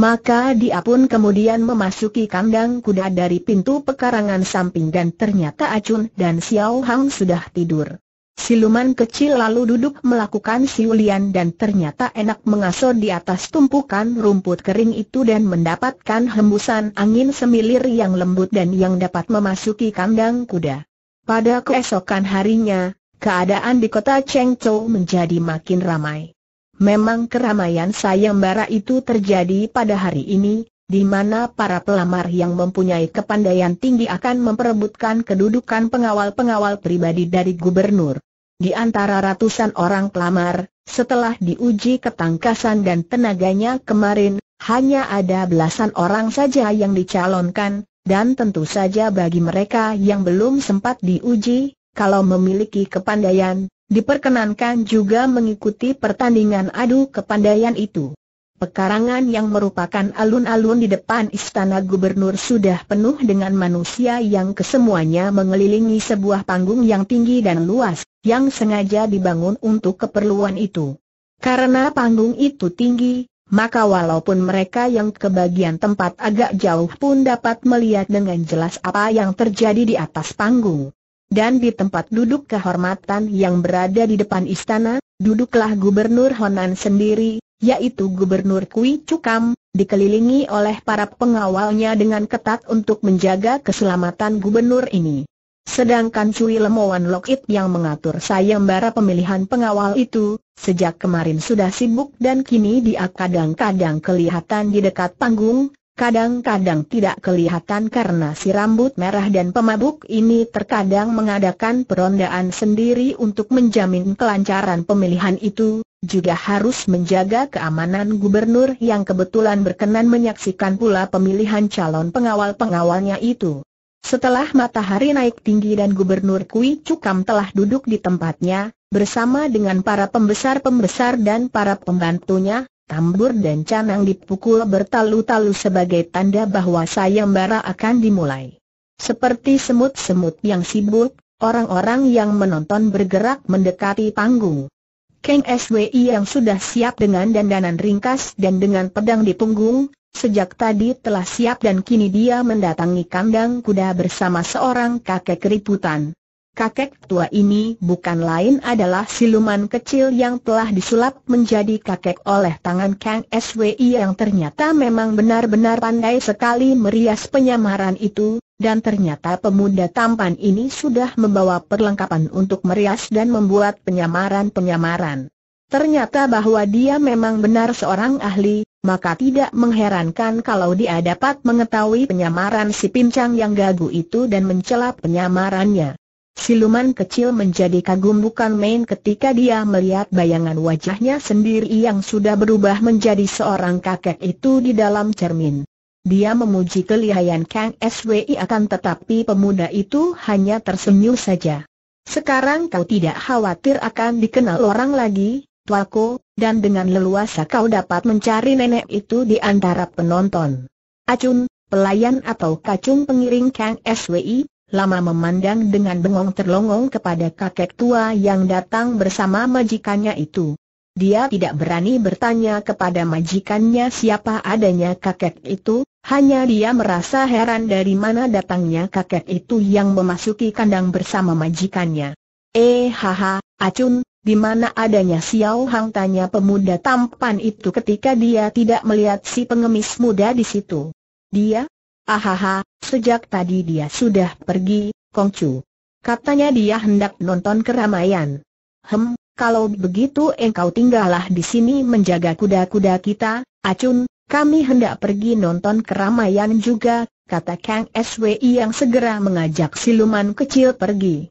Speaker 1: Maka dia pun kemudian memasuki kandang kuda dari pintu pekarangan samping dan ternyata Acun dan Xiao Hang sudah tidur. Siluman kecil lalu duduk melakukan siulian dan ternyata enak mengasuh di atas tumpukan rumput kering itu dan mendapatkan hembusan angin semilir yang lembut dan yang dapat memasuki kandang kuda. Pada keesokan harinya, keadaan di kota Chengzhou menjadi makin ramai. Memang keramaian sayembara itu terjadi pada hari ini, di mana para pelamar yang mempunyai kepandaian tinggi akan memperebutkan kedudukan pengawal-pengawal pribadi dari gubernur. Di antara ratusan orang pelamar, setelah diuji ketangkasan dan tenaganya kemarin, hanya ada belasan orang saja yang dicalonkan, dan tentu saja bagi mereka yang belum sempat diuji, kalau memiliki kepandaian, diperkenankan juga mengikuti pertandingan adu kepandaian itu. Pekarangan yang merupakan alun-alun di depan istana gubernur sudah penuh dengan manusia yang kesemuanya mengelilingi sebuah panggung yang tinggi dan luas, yang sengaja dibangun untuk keperluan itu. Karena panggung itu tinggi, maka walaupun mereka yang kebagian tempat agak jauh pun dapat melihat dengan jelas apa yang terjadi di atas panggung. Dan di tempat duduk kehormatan yang berada di depan istana, duduklah Gubernur Honan sendiri, yaitu Gubernur Kui Cukam, dikelilingi oleh para pengawalnya dengan ketat untuk menjaga keselamatan gubernur ini. Sedangkan Cui Lemoan Lokit yang mengatur sayembara pemilihan pengawal itu, sejak kemarin sudah sibuk dan kini dia kadang-kadang kelihatan di dekat panggung, kadang-kadang tidak kelihatan karena si rambut merah dan pemabuk ini terkadang mengadakan perondaan sendiri untuk menjamin kelancaran pemilihan itu, juga harus menjaga keamanan gubernur yang kebetulan berkenan menyaksikan pula pemilihan calon pengawal-pengawalnya itu. Setelah matahari naik tinggi dan Gubernur Kui Cukam telah duduk di tempatnya, bersama dengan para pembesar-pembesar dan para pembantunya, tambur dan canang dipukul bertalu-talu sebagai tanda bahwa sayembara akan dimulai. Seperti semut-semut yang sibuk, orang-orang yang menonton bergerak mendekati panggung. Kang SWI yang sudah siap dengan dandanan ringkas dan dengan pedang di punggung, Sejak tadi telah siap dan kini dia mendatangi kandang kuda bersama seorang kakek keriputan. Kakek tua ini bukan lain adalah siluman kecil yang telah disulap menjadi kakek oleh tangan Kang SWI yang ternyata memang benar-benar pandai sekali merias penyamaran itu, dan ternyata pemuda tampan ini sudah membawa perlengkapan untuk merias dan membuat penyamaran-penyamaran. Ternyata bahwa dia memang benar seorang ahli, maka tidak mengherankan kalau dia dapat mengetahui penyamaran si pincang yang gagu itu dan mencela penyamarannya. Siluman kecil menjadi kagum bukan main ketika dia melihat bayangan wajahnya sendiri yang sudah berubah menjadi seorang kakek itu di dalam cermin. Dia memuji kelihayan Kang SWI akan tetapi pemuda itu hanya tersenyum saja. Sekarang kau tidak khawatir akan dikenal orang lagi, tuaku, dan dengan leluasa kau dapat mencari nenek itu di antara penonton. Acun, pelayan atau kacung pengiring Kang SWI, lama memandang dengan bengong terlongong kepada kakek tua yang datang bersama majikannya itu. Dia tidak berani bertanya kepada majikannya siapa adanya kakek itu, hanya dia merasa heran dari mana datangnya kakek itu yang memasuki kandang bersama majikannya. Eh haha, Acun, di mana adanya Xiao Hang tanya pemuda tampan itu ketika dia tidak melihat si pengemis muda di situ. Dia? Ahaha, sejak tadi dia sudah pergi, Kong Kongcu. Katanya dia hendak nonton keramaian. Hem, kalau begitu engkau tinggallah di sini menjaga kuda-kuda kita, Acun, kami hendak pergi nonton keramaian juga, kata Kang SWI yang segera mengajak siluman kecil pergi.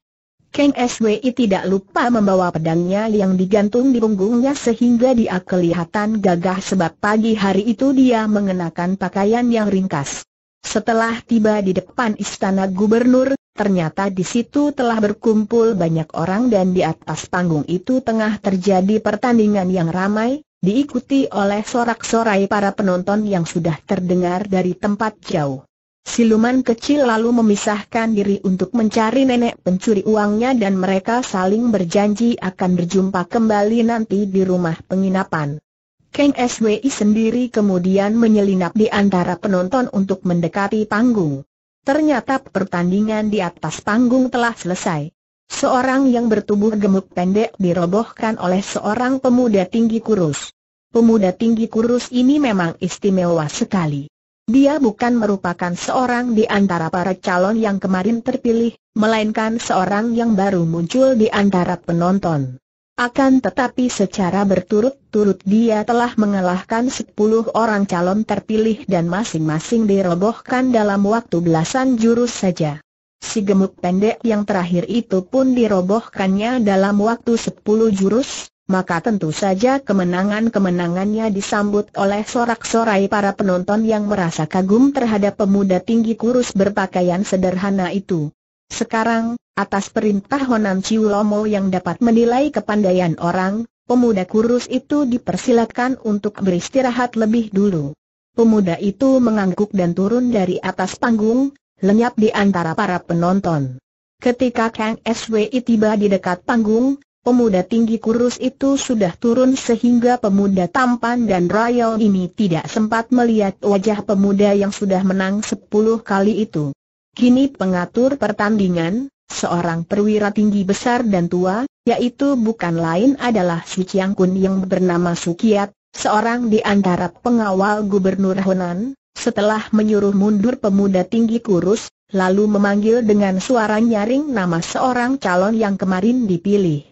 Speaker 1: Kang SWI tidak lupa membawa pedangnya yang digantung di punggungnya sehingga dia kelihatan gagah sebab pagi hari itu dia mengenakan pakaian yang ringkas. Setelah tiba di depan istana gubernur, ternyata di situ telah berkumpul banyak orang dan di atas panggung itu tengah terjadi pertandingan yang ramai, diikuti oleh sorak-sorai para penonton yang sudah terdengar dari tempat jauh. Siluman kecil lalu memisahkan diri untuk mencari nenek pencuri uangnya dan mereka saling berjanji akan berjumpa kembali nanti di rumah penginapan. Kang SWI sendiri kemudian menyelinap di antara penonton untuk mendekati panggung. Ternyata pertandingan di atas panggung telah selesai. Seorang yang bertubuh gemuk pendek dirobohkan oleh seorang pemuda tinggi kurus. Pemuda tinggi kurus ini memang istimewa sekali. Dia bukan merupakan seorang di antara para calon yang kemarin terpilih, melainkan seorang yang baru muncul di antara penonton. Akan tetapi secara berturut-turut dia telah mengalahkan 10 orang calon terpilih dan masing-masing dirobohkan dalam waktu belasan jurus saja. Si gemuk pendek yang terakhir itu pun dirobohkannya dalam waktu 10 jurus, maka tentu saja kemenangan-kemenangannya disambut oleh sorak-sorai para penonton yang merasa kagum terhadap pemuda tinggi kurus berpakaian sederhana itu. Sekarang, atas perintah Honan Chiulomo yang dapat menilai kepandaian orang, pemuda kurus itu dipersilakan untuk beristirahat lebih dulu. Pemuda itu mengangguk dan turun dari atas panggung, lenyap di antara para penonton. Ketika Kang SWI tiba di dekat panggung, Pemuda tinggi kurus itu sudah turun sehingga pemuda tampan dan royal ini tidak sempat melihat wajah pemuda yang sudah menang sepuluh kali itu. Kini pengatur pertandingan, seorang perwira tinggi besar dan tua, yaitu bukan lain adalah Su Chiang Kun yang bernama Sukiat, seorang di antara pengawal gubernur Honan, setelah menyuruh mundur pemuda tinggi kurus, lalu memanggil dengan suara nyaring nama seorang calon yang kemarin dipilih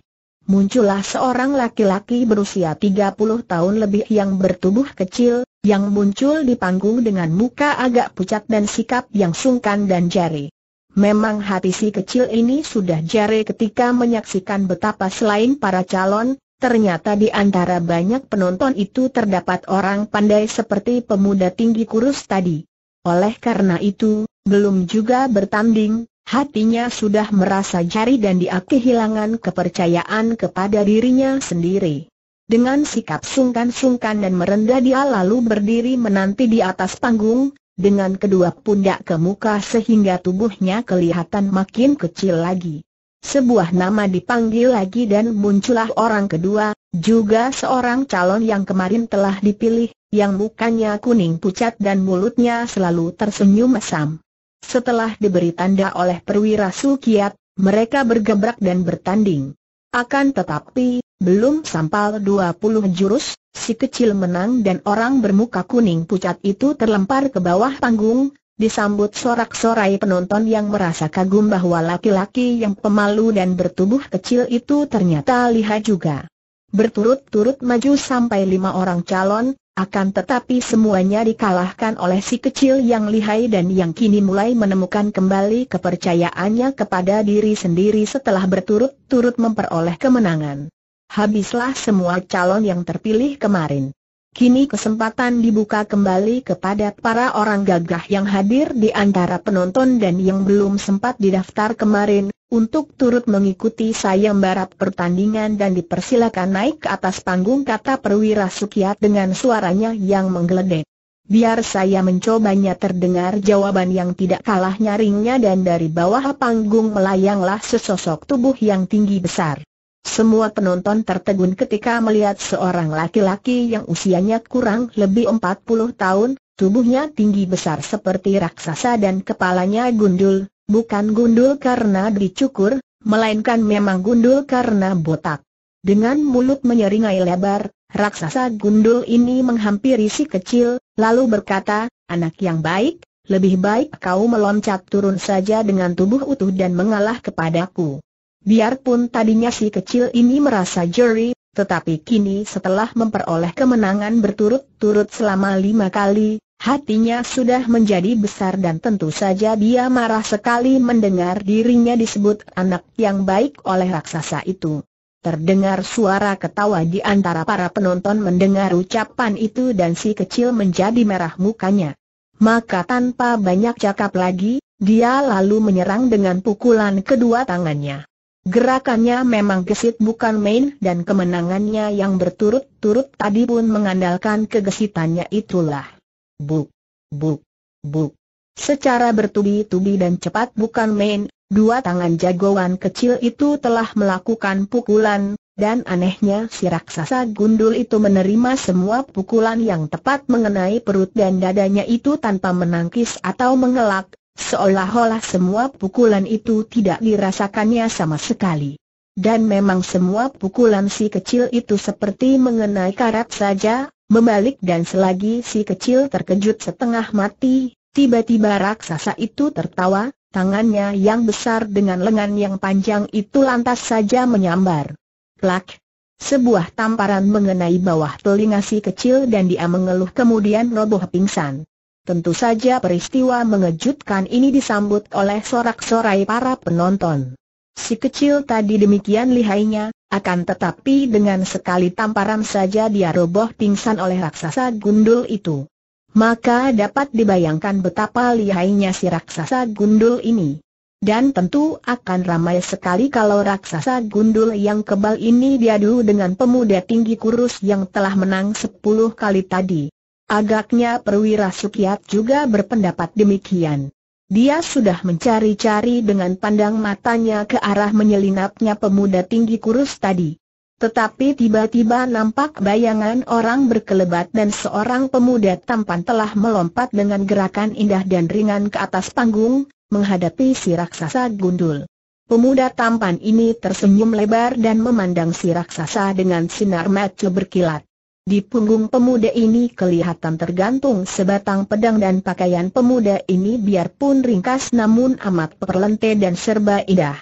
Speaker 1: muncullah seorang laki-laki berusia 30 tahun lebih yang bertubuh kecil, yang muncul di panggung dengan muka agak pucat dan sikap yang sungkan dan jari. Memang hati si kecil ini sudah jari ketika menyaksikan betapa selain para calon, ternyata di antara banyak penonton itu terdapat orang pandai seperti pemuda tinggi kurus tadi. Oleh karena itu, belum juga bertanding, Hatinya sudah merasa jari dan dia kehilangan kepercayaan kepada dirinya sendiri. Dengan sikap sungkan-sungkan dan merendah dia lalu berdiri menanti di atas panggung, dengan kedua pundak ke muka sehingga tubuhnya kelihatan makin kecil lagi. Sebuah nama dipanggil lagi dan muncullah orang kedua, juga seorang calon yang kemarin telah dipilih, yang mukanya kuning pucat dan mulutnya selalu tersenyum mesam. Setelah diberi tanda oleh perwira Sukiat, mereka bergebrak dan bertanding. Akan tetapi, belum sampai 20 jurus, si kecil menang dan orang bermuka kuning pucat itu terlempar ke bawah panggung, disambut sorak-sorai penonton yang merasa kagum bahwa laki-laki yang pemalu dan bertubuh kecil itu ternyata lihat juga. Berturut-turut maju sampai lima orang calon, akan tetapi semuanya dikalahkan oleh si kecil yang lihai dan yang kini mulai menemukan kembali kepercayaannya kepada diri sendiri setelah berturut-turut memperoleh kemenangan. Habislah semua calon yang terpilih kemarin. Kini kesempatan dibuka kembali kepada para orang gagah yang hadir di antara penonton dan yang belum sempat didaftar kemarin, untuk turut mengikuti sayembara pertandingan dan dipersilakan naik ke atas panggung kata perwira Sukiat dengan suaranya yang menggeledek. Biar saya mencobanya terdengar jawaban yang tidak kalah nyaringnya dan dari bawah panggung melayanglah sesosok tubuh yang tinggi besar. Semua penonton tertegun ketika melihat seorang laki-laki yang usianya kurang lebih 40 tahun, tubuhnya tinggi besar seperti raksasa dan kepalanya gundul, bukan gundul karena dicukur, melainkan memang gundul karena botak. Dengan mulut menyeringai lebar, raksasa gundul ini menghampiri si kecil, lalu berkata, anak yang baik, lebih baik kau meloncat turun saja dengan tubuh utuh dan mengalah kepadaku. Biarpun tadinya si kecil ini merasa jeri, tetapi kini setelah memperoleh kemenangan berturut-turut selama lima kali, Hatinya sudah menjadi besar dan tentu saja dia marah sekali mendengar dirinya disebut anak yang baik oleh raksasa itu. Terdengar suara ketawa di antara para penonton mendengar ucapan itu dan si kecil menjadi merah mukanya. Maka tanpa banyak cakap lagi, dia lalu menyerang dengan pukulan kedua tangannya. Gerakannya memang gesit bukan main dan kemenangannya yang berturut-turut tadi pun mengandalkan kegesitannya itulah buk, bu, bu. Secara bertubi-tubi dan cepat bukan main, dua tangan jagoan kecil itu telah melakukan pukulan, dan anehnya si raksasa gundul itu menerima semua pukulan yang tepat mengenai perut dan dadanya itu tanpa menangkis atau mengelak, seolah-olah semua pukulan itu tidak dirasakannya sama sekali. Dan memang semua pukulan si kecil itu seperti mengenai karat saja, Membalik dan selagi si kecil terkejut setengah mati, tiba-tiba raksasa itu tertawa, tangannya yang besar dengan lengan yang panjang itu lantas saja menyambar. Plak! Sebuah tamparan mengenai bawah telinga si kecil dan dia mengeluh kemudian roboh pingsan. Tentu saja peristiwa mengejutkan ini disambut oleh sorak-sorai para penonton. Si kecil tadi demikian lihainya, akan tetapi dengan sekali tamparan saja dia roboh pingsan oleh raksasa gundul itu. Maka dapat dibayangkan betapa lihainya si raksasa gundul ini. Dan tentu akan ramai sekali kalau raksasa gundul yang kebal ini diadu dengan pemuda tinggi kurus yang telah menang sepuluh kali tadi. Agaknya perwira Sukiat juga berpendapat demikian. Dia sudah mencari-cari dengan pandang matanya ke arah menyelinapnya pemuda tinggi kurus tadi. Tetapi tiba-tiba nampak bayangan orang berkelebat dan seorang pemuda tampan telah melompat dengan gerakan indah dan ringan ke atas panggung, menghadapi si raksasa gundul. Pemuda tampan ini tersenyum lebar dan memandang si raksasa dengan sinar mata berkilat. Di punggung pemuda ini kelihatan tergantung sebatang pedang dan pakaian pemuda ini biarpun ringkas namun amat perlente dan serba indah.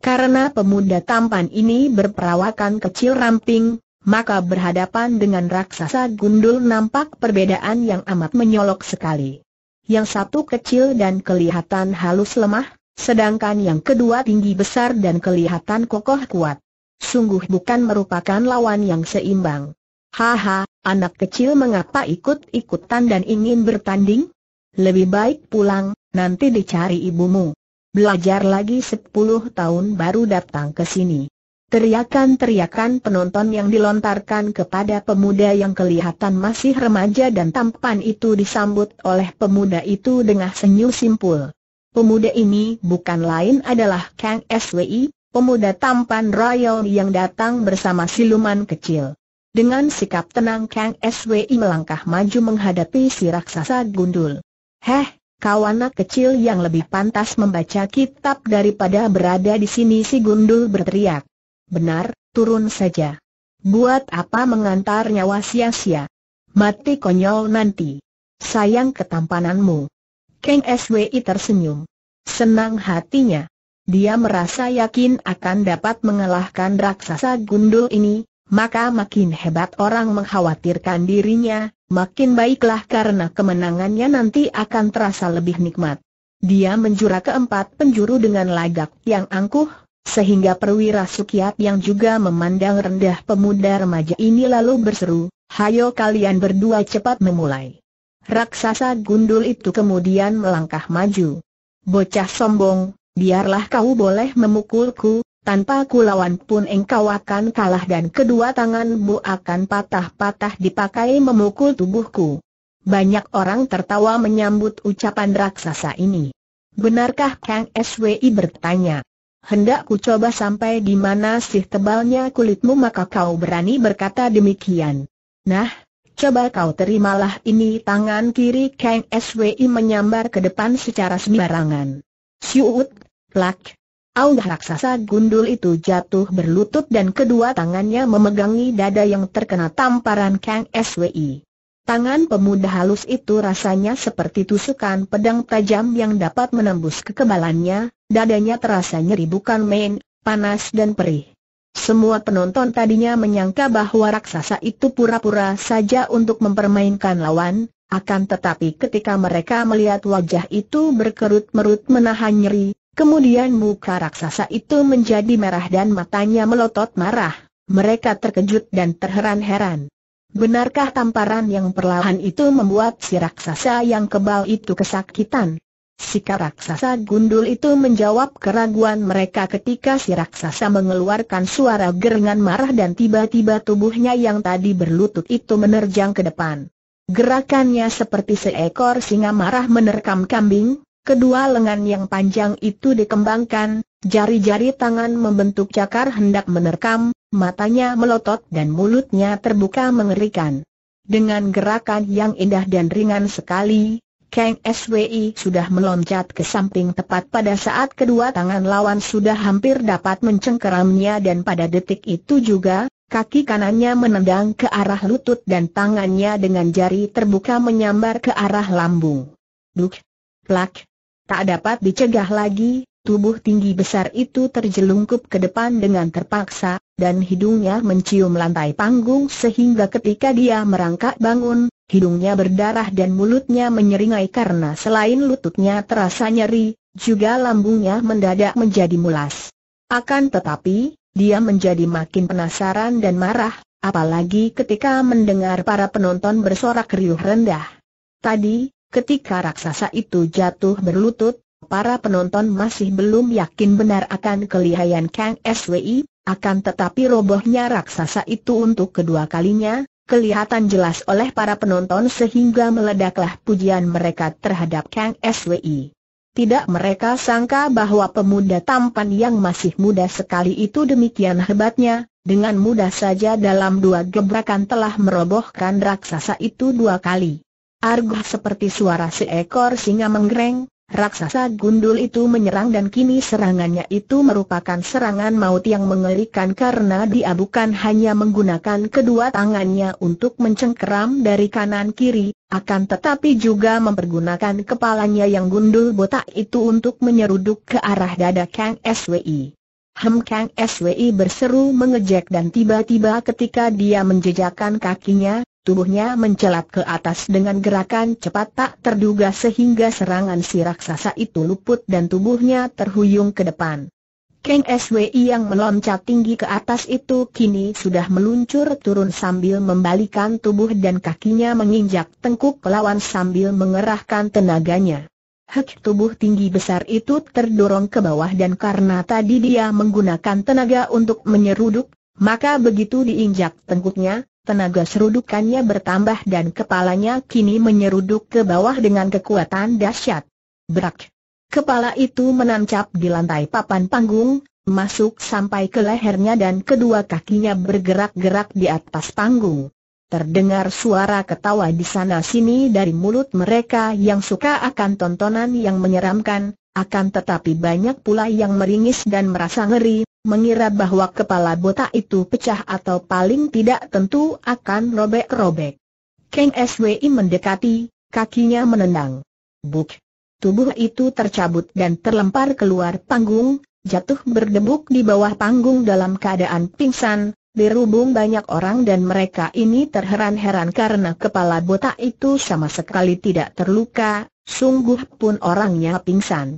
Speaker 1: Karena pemuda tampan ini berperawakan kecil ramping, maka berhadapan dengan raksasa gundul nampak perbedaan yang amat menyolok sekali. Yang satu kecil dan kelihatan halus lemah, sedangkan yang kedua tinggi besar dan kelihatan kokoh kuat. Sungguh bukan merupakan lawan yang seimbang. Haha, anak kecil mengapa ikut-ikutan dan ingin bertanding? Lebih baik pulang, nanti dicari ibumu. Belajar lagi sepuluh tahun baru datang ke sini. Teriakan-teriakan penonton yang dilontarkan kepada pemuda yang kelihatan masih remaja dan tampan itu disambut oleh pemuda itu dengan senyum simpul. Pemuda ini bukan lain adalah Kang SWI, pemuda tampan royal yang datang bersama siluman kecil. Dengan sikap tenang Kang SWI melangkah maju menghadapi si raksasa gundul. Heh, kau anak kecil yang lebih pantas membaca kitab daripada berada di sini si gundul berteriak. Benar, turun saja. Buat apa mengantar nyawa sia-sia? Mati konyol nanti. Sayang ketampananmu. Kang SWI tersenyum. Senang hatinya. Dia merasa yakin akan dapat mengalahkan raksasa gundul ini, maka makin hebat orang mengkhawatirkan dirinya, makin baiklah karena kemenangannya nanti akan terasa lebih nikmat. Dia menjura keempat penjuru dengan lagak yang angkuh, sehingga perwira sukiat yang juga memandang rendah pemuda remaja ini lalu berseru, Hayo kalian berdua cepat memulai. Raksasa gundul itu kemudian melangkah maju. Bocah sombong, biarlah kau boleh memukulku, tanpa kulawan pun engkau akan kalah dan kedua tanganmu akan patah-patah dipakai memukul tubuhku. Banyak orang tertawa menyambut ucapan raksasa ini. Benarkah Kang SWI bertanya? Hendak ku coba sampai di mana sih tebalnya kulitmu maka kau berani berkata demikian. Nah, coba kau terimalah ini tangan kiri Kang SWI menyambar ke depan secara sembarangan. Siut, plak, Augh raksasa gundul itu jatuh berlutut dan kedua tangannya memegangi dada yang terkena tamparan Kang SWI. Tangan pemuda halus itu rasanya seperti tusukan pedang tajam yang dapat menembus kekebalannya, dadanya terasa nyeri bukan main, panas dan perih. Semua penonton tadinya menyangka bahwa raksasa itu pura-pura saja untuk mempermainkan lawan, akan tetapi ketika mereka melihat wajah itu berkerut-merut menahan nyeri, Kemudian muka raksasa itu menjadi merah dan matanya melotot marah. Mereka terkejut dan terheran-heran. Benarkah tamparan yang perlahan itu membuat si raksasa yang kebal itu kesakitan? Si raksasa gundul itu menjawab keraguan mereka ketika si raksasa mengeluarkan suara gerengan marah dan tiba-tiba tubuhnya yang tadi berlutut itu menerjang ke depan. Gerakannya seperti seekor singa marah menerkam kambing, Kedua lengan yang panjang itu dikembangkan, jari-jari tangan membentuk cakar hendak menerkam, matanya melotot dan mulutnya terbuka mengerikan. Dengan gerakan yang indah dan ringan sekali, Kang SWI sudah meloncat ke samping tepat pada saat kedua tangan lawan sudah hampir dapat mencengkeramnya dan pada detik itu juga, kaki kanannya menendang ke arah lutut dan tangannya dengan jari terbuka menyambar ke arah lambung. Duk! Plak! Tak dapat dicegah lagi, tubuh tinggi besar itu terjelungkup ke depan dengan terpaksa, dan hidungnya mencium lantai panggung sehingga ketika dia merangkak bangun, hidungnya berdarah dan mulutnya menyeringai karena selain lututnya terasa nyeri, juga lambungnya mendadak menjadi mulas. Akan tetapi, dia menjadi makin penasaran dan marah, apalagi ketika mendengar para penonton bersorak riuh rendah. Tadi, Ketika raksasa itu jatuh berlutut, para penonton masih belum yakin benar akan kelihayan Kang SWI, akan tetapi robohnya raksasa itu untuk kedua kalinya, kelihatan jelas oleh para penonton sehingga meledaklah pujian mereka terhadap Kang SWI. Tidak mereka sangka bahwa pemuda tampan yang masih muda sekali itu demikian hebatnya, dengan mudah saja dalam dua gebrakan telah merobohkan raksasa itu dua kali. Arguh seperti suara seekor singa menggereng, raksasa gundul itu menyerang dan kini serangannya itu merupakan serangan maut yang mengerikan karena dia bukan hanya menggunakan kedua tangannya untuk mencengkeram dari kanan kiri, akan tetapi juga mempergunakan kepalanya yang gundul botak itu untuk menyeruduk ke arah dada Kang SWI. Hem Kang SWI berseru mengejek dan tiba-tiba ketika dia menjejakkan kakinya, Tubuhnya mencelat ke atas dengan gerakan cepat tak terduga sehingga serangan si raksasa itu luput dan tubuhnya terhuyung ke depan. Kang SWI yang meloncat tinggi ke atas itu kini sudah meluncur turun sambil membalikan tubuh dan kakinya menginjak tengkuk pelawan sambil mengerahkan tenaganya. Hek tubuh tinggi besar itu terdorong ke bawah dan karena tadi dia menggunakan tenaga untuk menyeruduk, maka begitu diinjak tengkuknya, tenaga serudukannya bertambah dan kepalanya kini menyeruduk ke bawah dengan kekuatan dahsyat. Berak. Kepala itu menancap di lantai papan panggung, masuk sampai ke lehernya dan kedua kakinya bergerak-gerak di atas panggung. Terdengar suara ketawa di sana-sini dari mulut mereka yang suka akan tontonan yang menyeramkan, akan tetapi banyak pula yang meringis dan merasa ngeri, mengira bahwa kepala botak itu pecah atau paling tidak tentu akan robek-robek. Kang SWI mendekati, kakinya menendang. Buk! Tubuh itu tercabut dan terlempar keluar panggung, jatuh berdebuk di bawah panggung dalam keadaan pingsan, Berhubung banyak orang dan mereka ini terheran-heran karena kepala botak itu sama sekali tidak terluka, sungguh pun orangnya pingsan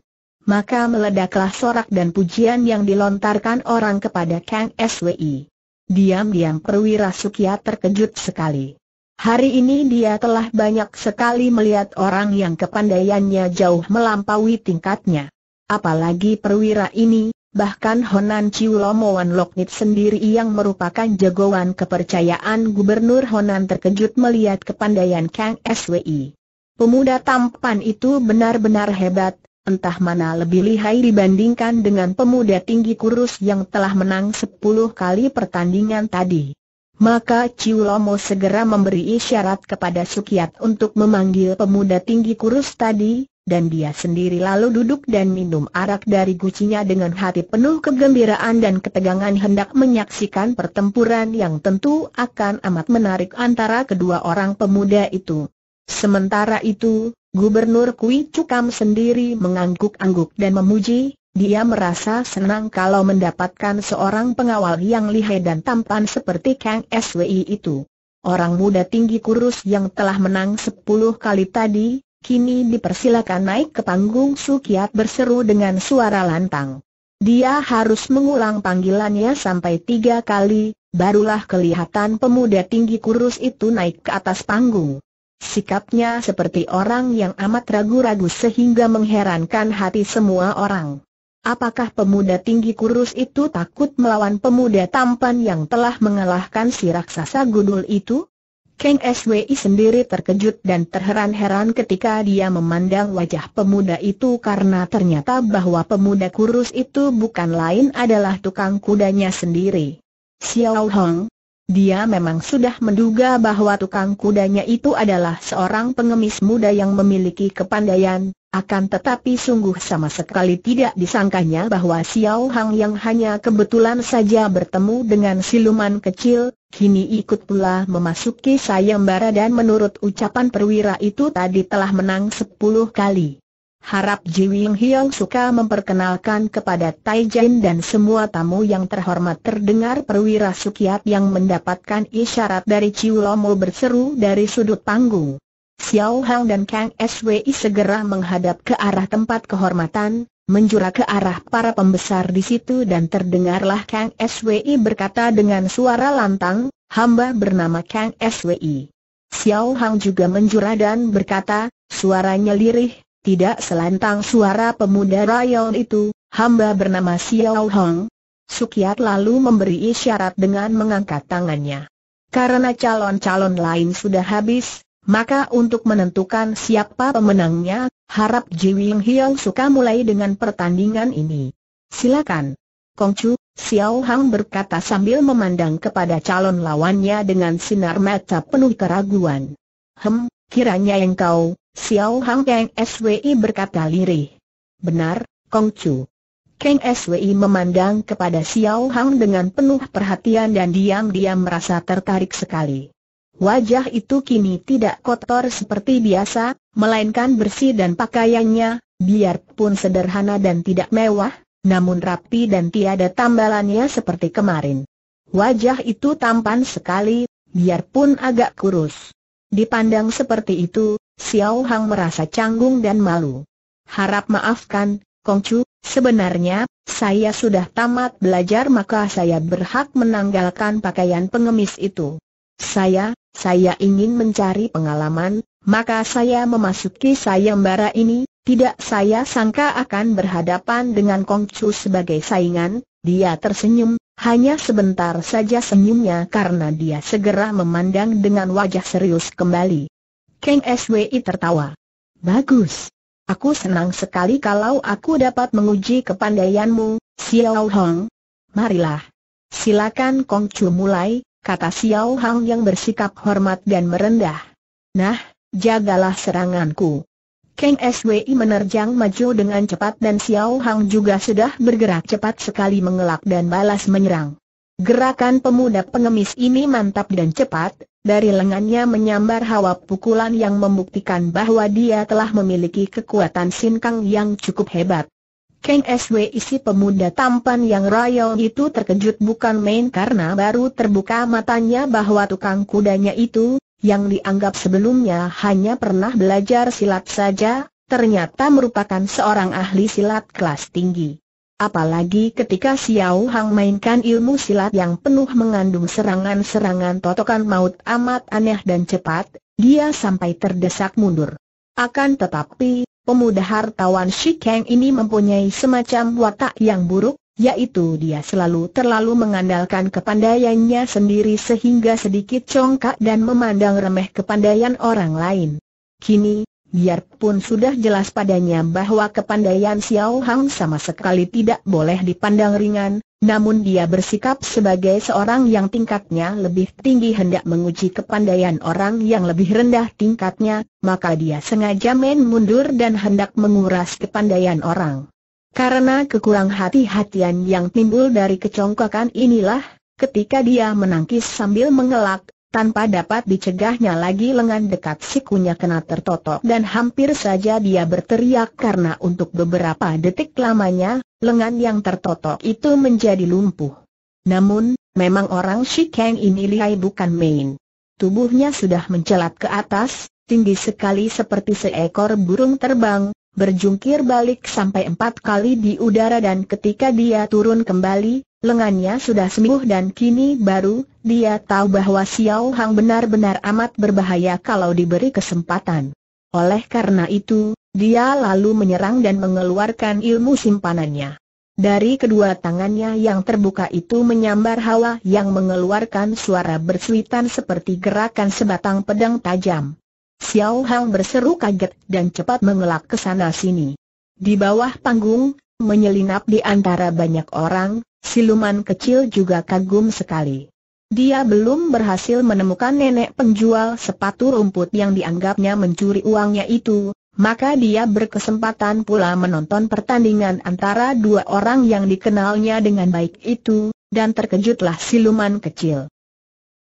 Speaker 1: maka meledaklah sorak dan pujian yang dilontarkan orang kepada Kang SWI. Diam-diam perwira Sukia terkejut sekali. Hari ini dia telah banyak sekali melihat orang yang kepandaiannya jauh melampaui tingkatnya. Apalagi perwira ini, bahkan Honan Lomowan Loknit sendiri yang merupakan jagoan kepercayaan Gubernur Honan terkejut melihat kepandaian Kang SWI. Pemuda tampan itu benar-benar hebat, entah mana lebih lihai dibandingkan dengan pemuda tinggi kurus yang telah menang 10 kali pertandingan tadi. Maka Ciu Lomo segera memberi isyarat kepada Sukiat untuk memanggil pemuda tinggi kurus tadi, dan dia sendiri lalu duduk dan minum arak dari gucinya dengan hati penuh kegembiraan dan ketegangan hendak menyaksikan pertempuran yang tentu akan amat menarik antara kedua orang pemuda itu. Sementara itu, Gubernur Kui Cukam sendiri mengangguk-angguk dan memuji, dia merasa senang kalau mendapatkan seorang pengawal yang lihai dan tampan seperti Kang SWI itu. Orang muda tinggi kurus yang telah menang sepuluh kali tadi, kini dipersilakan naik ke panggung Sukiat berseru dengan suara lantang. Dia harus mengulang panggilannya sampai tiga kali, barulah kelihatan pemuda tinggi kurus itu naik ke atas panggung. Sikapnya seperti orang yang amat ragu-ragu sehingga mengherankan hati semua orang. Apakah pemuda tinggi kurus itu takut melawan pemuda tampan yang telah mengalahkan si raksasa gundul itu? Kang SWI sendiri terkejut dan terheran-heran ketika dia memandang wajah pemuda itu karena ternyata bahwa pemuda kurus itu bukan lain adalah tukang kudanya sendiri. Xiao Hong, dia memang sudah menduga bahwa tukang kudanya itu adalah seorang pengemis muda yang memiliki kepandaian, akan tetapi sungguh sama sekali tidak disangkanya bahwa Xiao Hang yang hanya kebetulan saja bertemu dengan siluman kecil, kini ikut pula memasuki sayembara dan menurut ucapan perwira itu tadi telah menang sepuluh kali. Harap Wing Hiong suka memperkenalkan kepada Tai Jin dan semua tamu yang terhormat terdengar perwira Sukiat yang mendapatkan isyarat dari Ciulomo berseru dari sudut panggung. Xiao Hang dan Kang SWI segera menghadap ke arah tempat kehormatan, menjura ke arah para pembesar di situ dan terdengarlah Kang SWI berkata dengan suara lantang, hamba bernama Kang SWI. Xiao Hang juga menjura dan berkata, suaranya lirih, tidak selantang suara pemuda Rayon itu, hamba bernama Xiao Hong. Sukiat lalu memberi isyarat dengan mengangkat tangannya. Karena calon-calon lain sudah habis, maka untuk menentukan siapa pemenangnya, harap Jiwing Hiong suka mulai dengan pertandingan ini. Silakan. Kongcu, Xiao Hang berkata sambil memandang kepada calon lawannya dengan sinar mata penuh keraguan. Hem, kiranya engkau, Xiao Hang Kang SWI berkata lirih. Benar, Kong Chu. Kang SWI memandang kepada Xiao Hang dengan penuh perhatian dan diam-diam merasa tertarik sekali. Wajah itu kini tidak kotor seperti biasa, melainkan bersih dan pakaiannya, biarpun sederhana dan tidak mewah, namun rapi dan tiada tambalannya seperti kemarin. Wajah itu tampan sekali, biarpun agak kurus. Dipandang seperti itu, Xiao Hang merasa canggung dan malu. Harap maafkan, Kong Chu. sebenarnya, saya sudah tamat belajar maka saya berhak menanggalkan pakaian pengemis itu. Saya, saya ingin mencari pengalaman, maka saya memasuki sayembara ini, tidak saya sangka akan berhadapan dengan Kong Chu sebagai saingan, dia tersenyum, hanya sebentar saja senyumnya karena dia segera memandang dengan wajah serius kembali. Kang SWI tertawa. Bagus. Aku senang sekali kalau aku dapat menguji kepandaianmu, Xiao Hong. Marilah. Silakan Kong Chu mulai, kata Xiao Hong yang bersikap hormat dan merendah. Nah, jagalah seranganku. Kang SWI menerjang maju dengan cepat dan Xiao Hong juga sudah bergerak cepat sekali mengelak dan balas menyerang. Gerakan pemuda pengemis ini mantap dan cepat, dari lengannya menyambar hawa pukulan yang membuktikan bahwa dia telah memiliki kekuatan sinkang yang cukup hebat. Kang SW isi pemuda tampan yang royal itu terkejut bukan main karena baru terbuka matanya bahwa tukang kudanya itu, yang dianggap sebelumnya hanya pernah belajar silat saja, ternyata merupakan seorang ahli silat kelas tinggi. Apalagi ketika Xiao Hang mainkan ilmu silat yang penuh mengandung serangan-serangan totokan maut amat aneh dan cepat, dia sampai terdesak mundur. Akan tetapi, pemuda hartawan Shi Kang ini mempunyai semacam watak yang buruk, yaitu dia selalu terlalu mengandalkan kepandaiannya sendiri sehingga sedikit congkak dan memandang remeh kepandaian orang lain. Kini, Biarpun sudah jelas padanya bahwa kepandaian Xiao Hang sama sekali tidak boleh dipandang ringan, namun dia bersikap sebagai seorang yang tingkatnya lebih tinggi hendak menguji kepandaian orang yang lebih rendah tingkatnya, maka dia sengaja main mundur dan hendak menguras kepandaian orang. Karena kekurang hati-hatian yang timbul dari kecongkakan inilah, ketika dia menangkis sambil mengelak, tanpa dapat dicegahnya lagi lengan dekat sikunya kena tertotok dan hampir saja dia berteriak karena untuk beberapa detik lamanya, lengan yang tertotok itu menjadi lumpuh. Namun, memang orang Shikeng ini lihai bukan main. Tubuhnya sudah mencelat ke atas, tinggi sekali seperti seekor burung terbang, berjungkir balik sampai empat kali di udara dan ketika dia turun kembali, lengannya sudah sembuh dan kini baru dia tahu bahwa Xiao Hang benar-benar amat berbahaya kalau diberi kesempatan. Oleh karena itu, dia lalu menyerang dan mengeluarkan ilmu simpanannya. Dari kedua tangannya yang terbuka itu menyambar hawa yang mengeluarkan suara bersuitan seperti gerakan sebatang pedang tajam. Xiao Hang berseru kaget dan cepat mengelak ke sana sini. Di bawah panggung, menyelinap di antara banyak orang, siluman kecil juga kagum sekali. Dia belum berhasil menemukan nenek penjual sepatu rumput yang dianggapnya mencuri uangnya itu, maka dia berkesempatan pula menonton pertandingan antara dua orang yang dikenalnya dengan baik itu, dan terkejutlah siluman kecil.